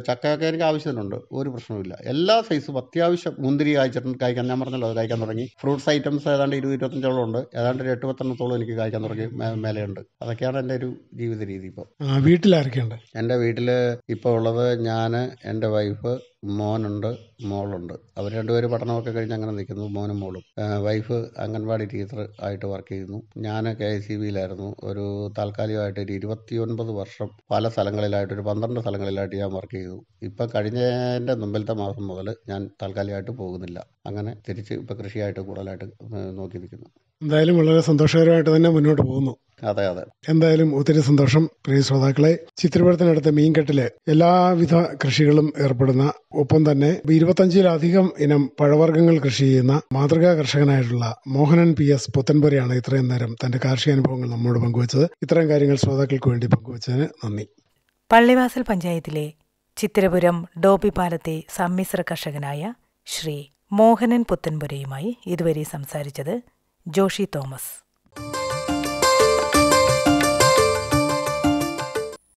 ചക്കയൊക്കെ എനിക്ക് ആവശ്യത്തിനുണ്ട് ഒരു പ്രശ്നവുമില്ല എല്ലാ സൈസും അത്യാവശ്യം മുന്തിരി കായ്ച്ചിട്ട് കായ്ക്കാൻ ഞാൻ പറഞ്ഞല്ലോ അത് കായ്ക്കാൻ തുടങ്ങി ഫ്രൂട്ട്സ് ഐറ്റംസ് ഏതാണ്ട് ഇരുപത് ഇരുപത്തഞ്ചോളം ഉണ്ട് ഏതാണ്ട് ഒരു എട്ട് പത്തെണ്ണത്തോളം എനിക്ക് കായ്ക്കാൻ തുടങ്ങി മേലെയുണ്ട് അതൊക്കെയാണ് എൻ്റെ ഒരു ജീവിത രീതി ഇപ്പോൾ വീട്ടിലാരൊക്കെയുണ്ട് എൻ്റെ വീട്ടിൽ ഇപ്പോൾ ഉള്ളത് ഞാൻ എൻ്റെ വൈഫ് മോനുണ്ട് മോളുണ്ട് അവർ രണ്ടുപേരും പഠനമൊക്കെ കഴിഞ്ഞ് അങ്ങനെ നിൽക്കുന്നു മോനും മോളും വൈഫ് അംഗൻവാടി ടീച്ചർ ആയിട്ട് വർക്ക് ചെയ്യുന്നു ഞാൻ കെ ഐ സി ബിയിലായിരുന്നു ഒരു താൽക്കാലികമായിട്ട് ഒരു ഇരുപത്തി ഒൻപത് വർഷം പല സ്ഥലങ്ങളിലായിട്ട് ഒരു പന്ത്രണ്ട് സ്ഥലങ്ങളിലായിട്ട് ഞാൻ വർക്ക് ചെയ്തു ഇപ്പം കഴിഞ്ഞതിൻ്റെ മുമ്പിലത്തെ മാസം മുതൽ ഞാൻ താൽക്കാലികമായിട്ട് പോകുന്നില്ല അങ്ങനെ തിരിച്ച് ഇപ്പം കൃഷിയായിട്ട് കൂടുതലായിട്ട് നോക്കി നിൽക്കുന്നു എന്തായാലും വളരെ സന്തോഷകരമായിട്ട് തന്നെ മുന്നോട്ട് പോകുന്നു അതെ അതെ എന്തായാലും ഒത്തിരി സന്തോഷം പ്രിയ ശ്രോതാക്കളെ ചിത്രപുരത്തിനടുത്ത മീൻകെട്ടിലെ എല്ലാവിധ കൃഷികളും ഏർപ്പെടുന്ന ഒപ്പം തന്നെ ഇരുപത്തഞ്ചിലധികം ഇനം പഴവർഗ്ഗങ്ങൾ കൃഷി ചെയ്യുന്ന മാതൃകാ കർഷകനായിട്ടുള്ള മോഹനൻ പി എസ് പുത്തൻപുരയാണ് ഇത്രയും നേരം തന്റെ കാർഷിക അനുഭവങ്ങൾ നമ്മോട് പങ്കുവച്ചത് ഇത്തരം കാര്യങ്ങൾ ശ്രോതാക്കൾക്ക് വേണ്ടി പങ്കുവച്ചതിന് നന്ദി പള്ളിവാസൽ പഞ്ചായത്തിലെ ചിത്രപുരം പാലത്തെ സമ്മിശ്ര കർഷകനായ ശ്രീ മോഹനൻ പുത്തൻപുരയുമായി ഇതുവരെ സംസാരിച്ചത് ジョーシー・トーマス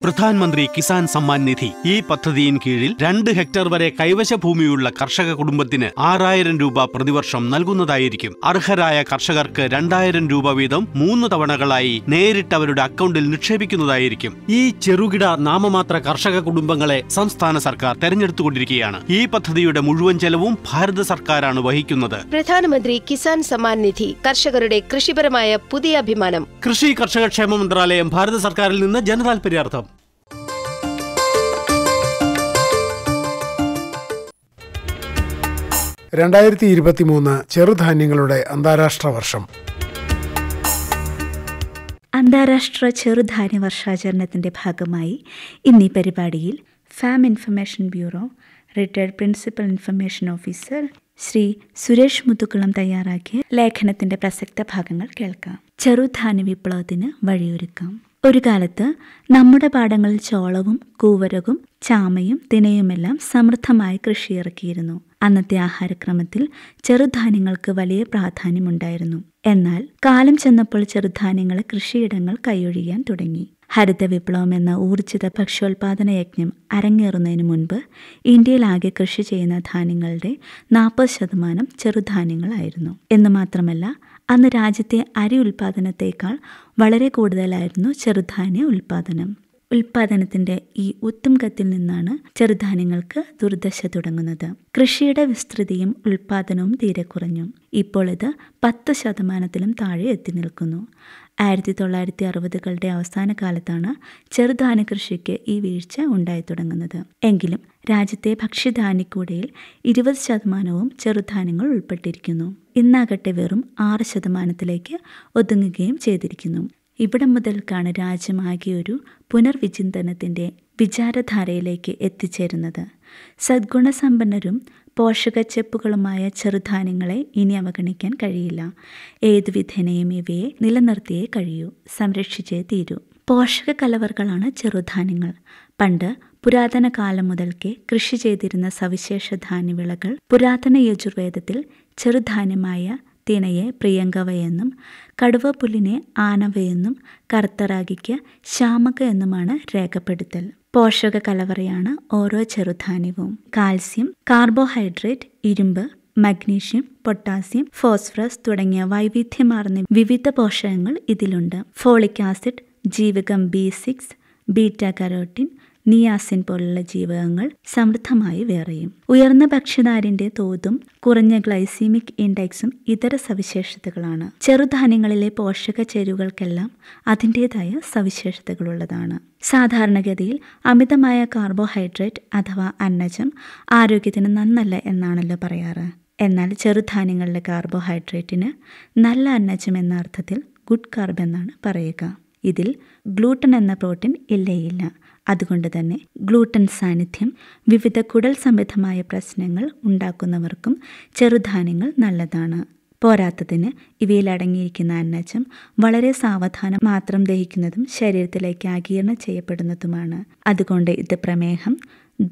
പ്രധാൻമന്ത്രി കിസാൻ സമ്മാൻ നിധി ഈ പദ്ധതിയിൻ കീഴിൽ രണ്ട് ഹെക്ടർ വരെ കൈവശ ഭൂമിയുള്ള കർഷക കുടുംബത്തിന് ആറായിരം രൂപ പ്രതിവർഷം നൽകുന്നതായിരിക്കും അർഹരായ കർഷകർക്ക് രണ്ടായിരം രൂപ വീതം മൂന്ന് തവണകളായി നേരിട്ട് അവരുടെ അക്കൗണ്ടിൽ നിക്ഷേപിക്കുന്നതായിരിക്കും ഈ ചെറുകിട നാമമാത്ര കർഷക കുടുംബങ്ങളെ സംസ്ഥാന സർക്കാർ തെരഞ്ഞെടുത്തുകൊണ്ടിരിക്കുകയാണ് ഈ പദ്ധതിയുടെ മുഴുവൻ ചെലവും ഭാരത സർക്കാരാണ് വഹിക്കുന്നത് പ്രധാനമന്ത്രി കിസാൻ സമ്മാൻ നിധി കർഷകരുടെ കൃഷിപരമായ പുതിയ അഭിമാനം കൃഷി കർഷകക്ഷേമ മന്ത്രാലയം ഭാരത സർക്കാരിൽ നിന്ന് ജനതാൽപര്യാർത്ഥം രണ്ടായിരത്തി മൂന്ന് ചെറുധാന്യങ്ങളുടെ അന്താരാഷ്ട്ര വർഷം അന്താരാഷ്ട്ര ചെറുധാന്യ വർഷാചരണത്തിന്റെ ഭാഗമായി ഇന്നീ പരിപാടിയിൽ farm information bureau retired principal information officer Shri Suresh Muthukulam തയ്യാറാക്കിയ ലേഖനത്തിന്റെ പ്രസക്ത ഭാഗങ്ങൾ കേൾക്കാം ചെറുധാന്യ വിപ്ലവത്തിന് വഴിയൊരുക്കാം ഒരു കാലത്ത് നമ്മുടെ പാടങ്ങളിൽ ചോളവും കൂവരകും ചാമയും തിനയുമെല്ലാം സമൃദ്ധമായി കൃഷിയിറക്കിയിരുന്നു അന്നത്തെ ആഹാരക്രമത്തിൽ ചെറുധാന്യങ്ങൾക്ക് വലിയ പ്രാധാന്യമുണ്ടായിരുന്നു എന്നാൽ കാലം ചെന്നപ്പോൾ ചെറുധാന്യങ്ങളെ കൃഷിയിടങ്ങൾ കൈയൊഴിയാൻ തുടങ്ങി ഹരിത വിപ്ലവം എന്ന ഊർജിത ഭക്ഷ്യോൽപാദന യജ്ഞം അരങ്ങേറുന്നതിന് മുൻപ് ഇന്ത്യയിലാകെ കൃഷി ചെയ്യുന്ന ധാന്യങ്ങളുടെ നാൽപ്പത് ശതമാനം ചെറുധാന്യങ്ങളായിരുന്നു എന്ന് മാത്രമല്ല അന്ന് രാജ്യത്തെ അരി ഉൽപാദനത്തേക്കാൾ വളരെ കൂടുതലായിരുന്നു ചെറുധാന്യ ഉൽപാദനം ഉൽപാദനത്തിന്റെ ഈ ഉത്തുംഗത്തിൽ നിന്നാണ് ചെറുധാന്യങ്ങൾക്ക് ദുർദശ തുടങ്ങുന്നത് കൃഷിയുടെ വിസ്തൃതിയും ഉൽപാദനവും തീരെ കുറഞ്ഞു ഇപ്പോൾ ഇത് പത്ത് ശതമാനത്തിലും താഴെ എത്തി നിൽക്കുന്നു ആയിരത്തി തൊള്ളായിരത്തി അറുപതുകളുടെ അവസാന കാലത്താണ് ചെറുധാന്യ കൃഷിക്ക് ഈ വീഴ്ച ഉണ്ടായി തുടങ്ങുന്നത് എങ്കിലും രാജ്യത്തെ ഭക്ഷ്യധാന്യക്കൂടയിൽ ഇരുപത് ശതമാനവും ചെറുധാന്യങ്ങൾ ഉൾപ്പെട്ടിരിക്കുന്നു ഇന്നാകട്ടെ വെറും ആറ് ശതമാനത്തിലേക്ക് ഒതുങ്ങുകയും ചെയ്തിരിക്കുന്നു ഇവിടെ മുതൽക്കാണ് രാജ്യമാകെ ഒരു പുനർവിചിന്തനത്തിൻ്റെ വിചാരധാരയിലേക്ക് എത്തിച്ചേരുന്നത് സദ്ഗുണസമ്പന്നരും പോഷകച്ചെപ്പുകളുമായ ചെറുധാന്യങ്ങളെ ഇനി അവഗണിക്കാൻ കഴിയില്ല ഏതു വിധേനയും ഇവയെ നിലനിർത്തിയേ കഴിയൂ സംരക്ഷിച്ചേ തീരൂ പോഷക കലവറുകളാണ് ചെറുധാന്യങ്ങൾ പണ്ട് പുരാതന കാലം മുതൽക്കേ കൃഷി ചെയ്തിരുന്ന സവിശേഷ ധാന്യവിളകൾ പുരാതന യജുർവേദത്തിൽ ചെറുധാന്യമായ തിണയെ പ്രിയങ്കവയെന്നും കടുവ പുല്ലിനെ ആനവയെന്നും കർത്തറാകിക്ക് ശ്യാമക എന്നുമാണ് രേഖപ്പെടുത്തൽ പോഷക കലവറയാണ് ഓരോ ചെറുധാന്യവും കാൽസ്യം കാർബോഹൈഡ്രേറ്റ് ഇരുമ്പ് മഗ്നീഷ്യം പൊട്ടാസ്യം ഫോസ്ഫറസ് തുടങ്ങിയ വൈവിധ്യമാർന്ന വിവിധ പോഷകങ്ങൾ ഇതിലുണ്ട് ഫോളിക് ആസിഡ് ജീവകം B six beta carotene niacin പോലുള്ള ജീവകങ്ങൾ സമൃദ്ധമായി വേറെയും ഉയർന്ന ഭക്ഷ്യധാരിന്റെ തോതും കുറഞ്ഞ ഗ്ലൈസീമിക് ഇൻഡെക്സും ഇതര സവിശേഷതകളാണ് ചെറുധാന്യങ്ങളിലെ പോഷക ചേരുവകൾക്കെല്ലാം അതിൻ്റെതായ സവിശേഷതകളുള്ളതാണ് സാധാരണഗതിയിൽ അമിതമായ കാർബോഹൈഡ്രേറ്റ് അഥവാ അന്നജം ആരോഗ്യത്തിന് നന്നല്ല എന്നാണല്ലോ പറയാറ് എന്നാൽ ചെറുധാന്യങ്ങളിലെ കാർബോഹൈഡ്രേറ്റിന് നല്ല അന്നജം എന്ന അർത്ഥത്തിൽ ഗുഡ് കാർബ് എന്നാണ് പറയുക ഇതിൽ ഗ്ലൂട്ടൻ എന്ന പ്രോട്ടീൻ ഇല്ലേയില്ല അതുകൊണ്ട് തന്നെ ഗ്ലൂട്ടൻ സാന്നിധ്യം വിവിധ കുടൽ സംബന്ധമായ പ്രശ്നങ്ങൾ ഉണ്ടാക്കുന്നവർക്കും ചെറുധാന്യങ്ങൾ നല്ലതാണ് പോരാത്തതിന് ഇവയിൽ അടങ്ങിയിരിക്കുന്ന അന്നജം വളരെ സാവധാനം മാത്രം ദഹിക്കുന്നതും ശരീരത്തിലേക്ക് ആകീരണം ചെയ്യപ്പെടുന്നതുമാണ് അതുകൊണ്ട് ഇത് പ്രമേഹം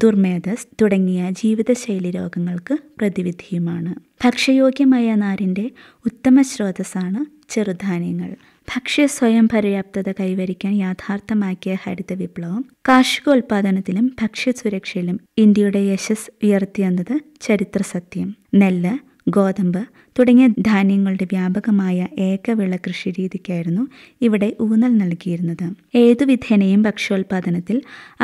ദുർമേധസ് തുടങ്ങിയ ജീവിതശൈലി രോഗങ്ങൾക്ക് പ്രതിവിധിയുമാണ് ഭക്ഷ്യയോഗ്യമായ നാരിൻ്റെ ഉത്തമ സ്രോതസ്സാണ് ചെറുധാന്യങ്ങൾ ഭക്ഷ്യ സ്വയം പര്യാപ്തത കൈവരിക്കാൻ യാഥാർത്ഥമാക്കിയ ഹരിത വിപ്ലവം കാർഷികോൽപാദനത്തിലും ഭക്ഷ്യസുരക്ഷയിലും ഇന്ത്യയുടെ യശസ് ഉയർത്തിയെന്നത് ചരിത്ര സത്യം നെല്ല് ഗോതമ്പ് തുടങ്ങിയ ധാന്യങ്ങളുടെ വ്യാപകമായ ഏകവിള കൃഷി രീതിക്കായിരുന്നു ഇവിടെ ഊന്നൽ നൽകിയിരുന്നത് ഏതു വിധേനയും ഭക്ഷ്യോൽപാദനത്തിൽ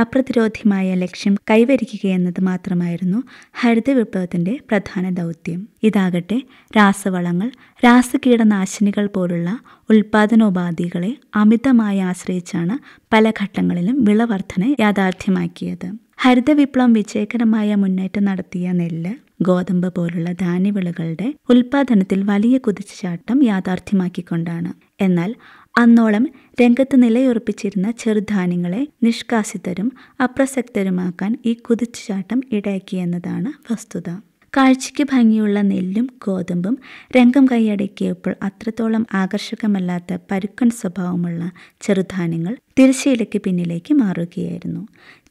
അപ്രതിരോധ്യമായ ലക്ഷ്യം കൈവരിക്കുകയെന്നത് മാത്രമായിരുന്നു ഹരിത വിപ്ലവത്തിന്റെ പ്രധാന ദൗത്യം ഇതാകട്ടെ രാസവളങ്ങൾ രാസകീടനാശിനികൾ പോലുള്ള ഉൽപാദനോപാധികളെ അമിതമായി ആശ്രയിച്ചാണ് പല ഘട്ടങ്ങളിലും വിളവർദ്ധന യാഥാർത്ഥ്യമാക്കിയത് ഹരിത വിപ്ലവം വിജയകരമായ മുന്നേറ്റം നടത്തിയ നെല്ല് ഗോതമ്പ് പോലുള്ള ധാന്യവിളകളുടെ ഉൽപാദനത്തിൽ വലിയ കുതിച്ചുചാട്ടം യാഥാർത്ഥ്യമാക്കിക്കൊണ്ടാണ് എന്നാൽ അന്നോളം രംഗത്ത് നിലയുറപ്പിച്ചിരുന്ന ചെറുധാന്യങ്ങളെ നിഷ്കാസിതരും അപ്രസക്തരുമാക്കാൻ ഈ കുതിച്ചുചാട്ടം ഇടയാക്കിയെന്നതാണ് വസ്തുത കാഴ്ചയ്ക്ക് ഭംഗിയുള്ള നെല്ലും ഗോതമ്പും രംഗം കൈയടക്കിയപ്പോൾ അത്രത്തോളം ആകർഷകമല്ലാത്ത പരുക്കൻ സ്വഭാവമുള്ള ചെറുധാന്യങ്ങൾ തിരശ്ശീലയ്ക്ക് പിന്നിലേക്ക് മാറുകയായിരുന്നു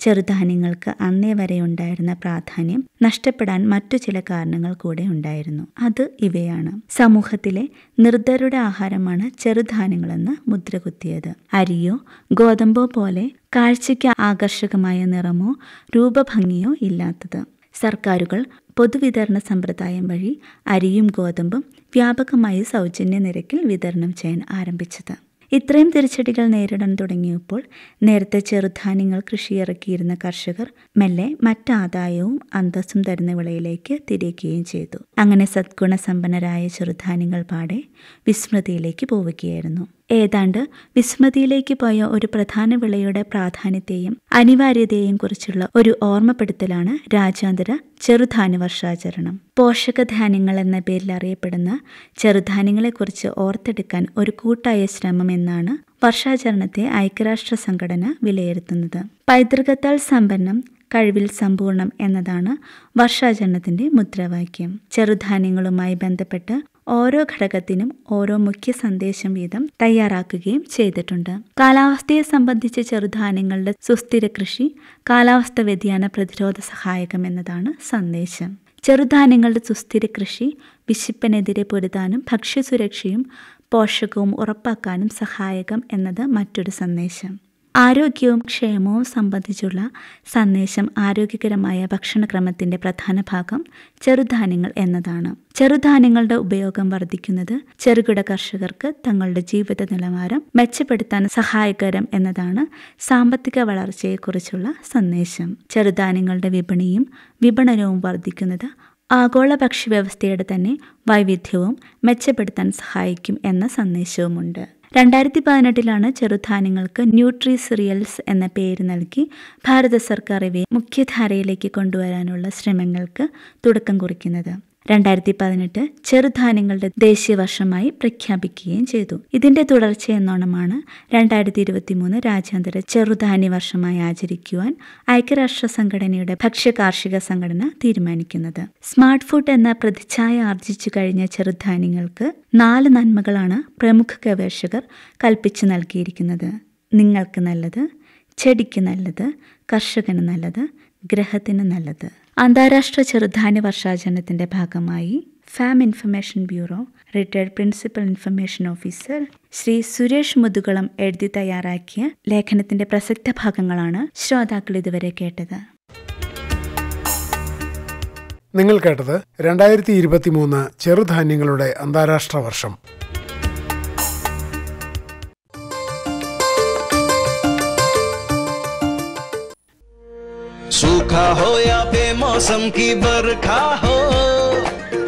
ചെറുധാന്യങ്ങൾക്ക് അന്നേ വരെ ഉണ്ടായിരുന്ന പ്രാധാന്യം നഷ്ടപ്പെടാൻ മറ്റു ചില കാരണങ്ങൾ കൂടെ ഉണ്ടായിരുന്നു അത് ഇവയാണ് സമൂഹത്തിലെ നിർദ്ധരുടെ ആഹാരമാണ് ചെറുധാന്യങ്ങളെന്ന് മുദ്രകുത്തിയത് അരിയോ ഗോതമ്പോ പോലെ കാഴ്ചയ്ക്ക് ആകർഷകമായ നിറമോ രൂപഭംഗിയോ ഇല്ലാത്തത് സർക്കാരുകൾ പൊതുവിതരണ സമ്പ്രദായം വഴി അരിയും ഗോതമ്പും വ്യാപകമായി സൗജന്യ നിരക്കിൽ വിതരണം ചെയ്യാൻ ആരംഭിച്ചത് ഇത്രയും തിരിച്ചടികൾ നേരിടാൻ തുടങ്ങിയപ്പോൾ നേരത്തെ ചെറുധാന്യങ്ങൾ കൃഷിയിറക്കിയിരുന്ന കർഷകർ മെല്ലെ മറ്റാദായവും അന്തസ്സും തരുന്ന വിളയിലേക്ക് തിരിയുകയും ചെയ്തു അങ്ങനെ സദ്ഗുണസമ്പന്നരായ ചെറുധാന്യങ്ങൾ പാടെ വിസ്മൃതിയിലേക്ക് പോവുകയായിരുന്നു ഏതാണ്ട് വിസ്മൃതിയിലേക്ക് പോയ ഒരു പ്രധാന വിളയുടെ പ്രാധാന്യത്തെയും അനിവാര്യതയെയും കുറിച്ചുള്ള ഒരു ഓർമ്മപ്പെടുത്തലാണ് രാജ്യാന്തര ചെറുധാന്യ വർഷാചരണം പോഷകധാന്യങ്ങൾ എന്ന പേരിൽ അറിയപ്പെടുന്ന ചെറുധാന്യങ്ങളെക്കുറിച്ച് ഓർത്തെടുക്കാൻ ഒരു കൂട്ടായ ശ്രമം എന്നാണ് വർഷാചരണത്തെ ഐക്യരാഷ്ട്ര സംഘടന വിലയിരുത്തുന്നത് പൈതൃകത്താൽ സമ്പന്നം കഴിവിൽ സമ്പൂർണം എന്നതാണ് വർഷാചരണത്തിന്റെ മുദ്രാവാക്യം ചെറുധാന്യങ്ങളുമായി ബന്ധപ്പെട്ട് ഓരോ ഘടകത്തിനും ഓരോ മുഖ്യ സന്ദേശം വീതം തയ്യാറാക്കുകയും ചെയ്തിട്ടുണ്ട് കാലാവസ്ഥയെ സംബന്ധിച്ച ചെറുധാന്യങ്ങളുടെ സുസ്ഥിര കൃഷി കാലാവസ്ഥ വ്യതിയാന പ്രതിരോധ സഹായകം എന്നതാണ് സന്ദേശം ചെറുധാന്യങ്ങളുടെ സുസ്ഥിര കൃഷി വിശിപ്പിനെതിരെ പൊരുതാനും ഭക്ഷ്യസുരക്ഷയും പോഷകവും ഉറപ്പാക്കാനും സഹായകം എന്നത് മറ്റൊരു സന്ദേശം ആരോഗ്യവും ക്ഷേമവും സംബന്ധിച്ചുള്ള സന്ദേശം ആരോഗ്യകരമായ ഭക്ഷണക്രമത്തിന്റെ പ്രധാന ഭാഗം ചെറുധാന്യങ്ങൾ എന്നതാണ് ചെറുധാന്യങ്ങളുടെ ഉപയോഗം വർദ്ധിക്കുന്നത് ചെറുകിട കർഷകർക്ക് തങ്ങളുടെ ജീവിത നിലവാരം മെച്ചപ്പെടുത്താൻ സഹായകരം എന്നതാണ് സാമ്പത്തിക വളർച്ചയെക്കുറിച്ചുള്ള സന്ദേശം ചെറുധാന്യങ്ങളുടെ വിപണിയും വിപണനവും വർദ്ധിക്കുന്നത് ആഗോള ഭക്ഷ്യവ്യവസ്ഥയുടെ തന്നെ വൈവിധ്യവും മെച്ചപ്പെടുത്താൻ സഹായിക്കും എന്ന സന്ദേശവുമുണ്ട് രണ്ടായിരത്തി പതിനെട്ടിലാണ് ചെറുധാന്യങ്ങൾക്ക് ന്യൂട്രി സിറിയൽസ് എന്ന പേര് നൽകി ഭാരത സർക്കാർ ഇവയെ മുഖ്യധാരയിലേക്ക് കൊണ്ടുവരാനുള്ള ശ്രമങ്ങൾക്ക് തുടക്കം കുറിക്കുന്നത് രണ്ടായിരത്തി പതിനെട്ട് ചെറുധാന്യങ്ങളുടെ ദേശീയ വർഷമായി പ്രഖ്യാപിക്കുകയും ചെയ്തു ഇതിന്റെ തുടർച്ച എന്നോണമാണ് രണ്ടായിരത്തി ഇരുപത്തി മൂന്ന് രാജ്യാന്തര ചെറുധാന്യ വർഷമായി ആചരിക്കുവാൻ ഐക്യരാഷ്ട്ര സംഘടനയുടെ ഭക്ഷ്യ കാർഷിക സംഘടന തീരുമാനിക്കുന്നത് സ്മാർട്ട് ഫുഡ് എന്ന പ്രതിച്ഛായ ആർജിച്ചു കഴിഞ്ഞ ചെറുധാന്യങ്ങൾക്ക് നാല് നന്മകളാണ് പ്രമുഖ ഗവേഷകർ കൽപ്പിച്ചു നൽകിയിരിക്കുന്നത് നിങ്ങൾക്ക് നല്ലത് ചെടിക്ക് നല്ലത് കർഷകന് നല്ലത് ഗ്രഹത്തിന് നല്ലത് അന്താരാഷ്ട്ര ചെറുധാന്യ വർഷാചരണത്തിൻ്റെ ഭാഗമായി farm information bureau retired principal information officer Shri Suresh Muthukulam എഴുതി തയ്യാറാക്കിയ ലേഖനത്തിന്റെ പ്രസക്ത ഭാഗങ്ങളാണ് ശ്രോതാക്കൾ ഇതുവരെ കേട്ടത് നിങ്ങൾ കേട്ടത് രണ്ടായിരത്തി ഇരുപത്തി മൂന്ന് ചെറുധാന്യങ്ങളുടെ അന്താരാഷ്ട്ര വർഷം सूखा हो या बेमौसम की बरखा हो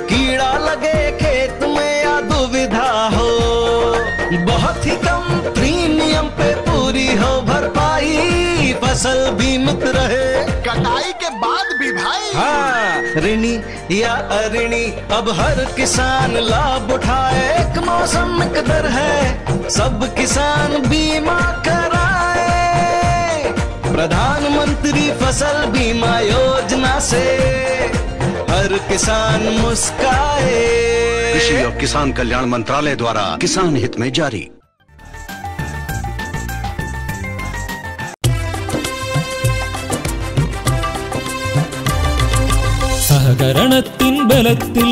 कीड़ा लगे खेत में या दुविधा हो बहुत ही कम प्रीमियम पे पूरी हो भरपाई फसल बीमित रहे कटाई के बाद भी भाई हाँ ऋणी या अऋणी अब हर किसान लाभ उठाए एक मौसम कदर है सब किसान बीमा करा प्रधानमंत्री फसल बीमा योजना से हर किसान मुस्काए कृषि और किसान कल्याण मंत्रालय द्वारा किसान हित में जारी സഹകരണത്തിൻ ബലത്തിൽ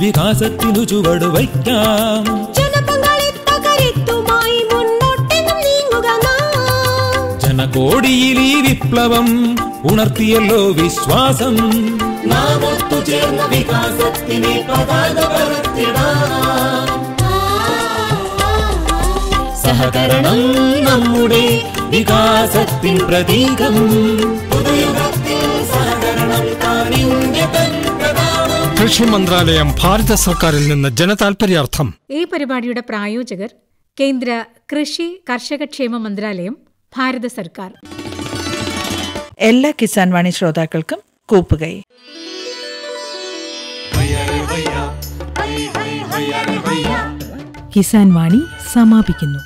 വികാസത്തിനു ചുവടുവയ്ക്കാം ഭരണകോടിയിൽ ഈ വിപ്ലവം ഉണർത്തിയല്ലോ വിശ്വാസം സഹകരണം നമ്മുടെ വികാസത്തിൻ പ്രതീകം കൃഷി മന്ത്രാലയം ഭാരത സർക്കാരിൽ നിന്ന് ജനതാൽപര്യാർത്ഥം ഈ പരിപാടിയുടെ പ്രായോജകർ കേന്ദ്ര കൃഷി കർഷകക്ഷേമ മന്ത്രാലയം ഭാരത സർക്കാർ എല്ലാ കിസാൻ വാണി ശ്രോതാക്കൾക്കും കൂപ്പുകൈ കിസാൻ വാണി സമാപിക്കുന്നു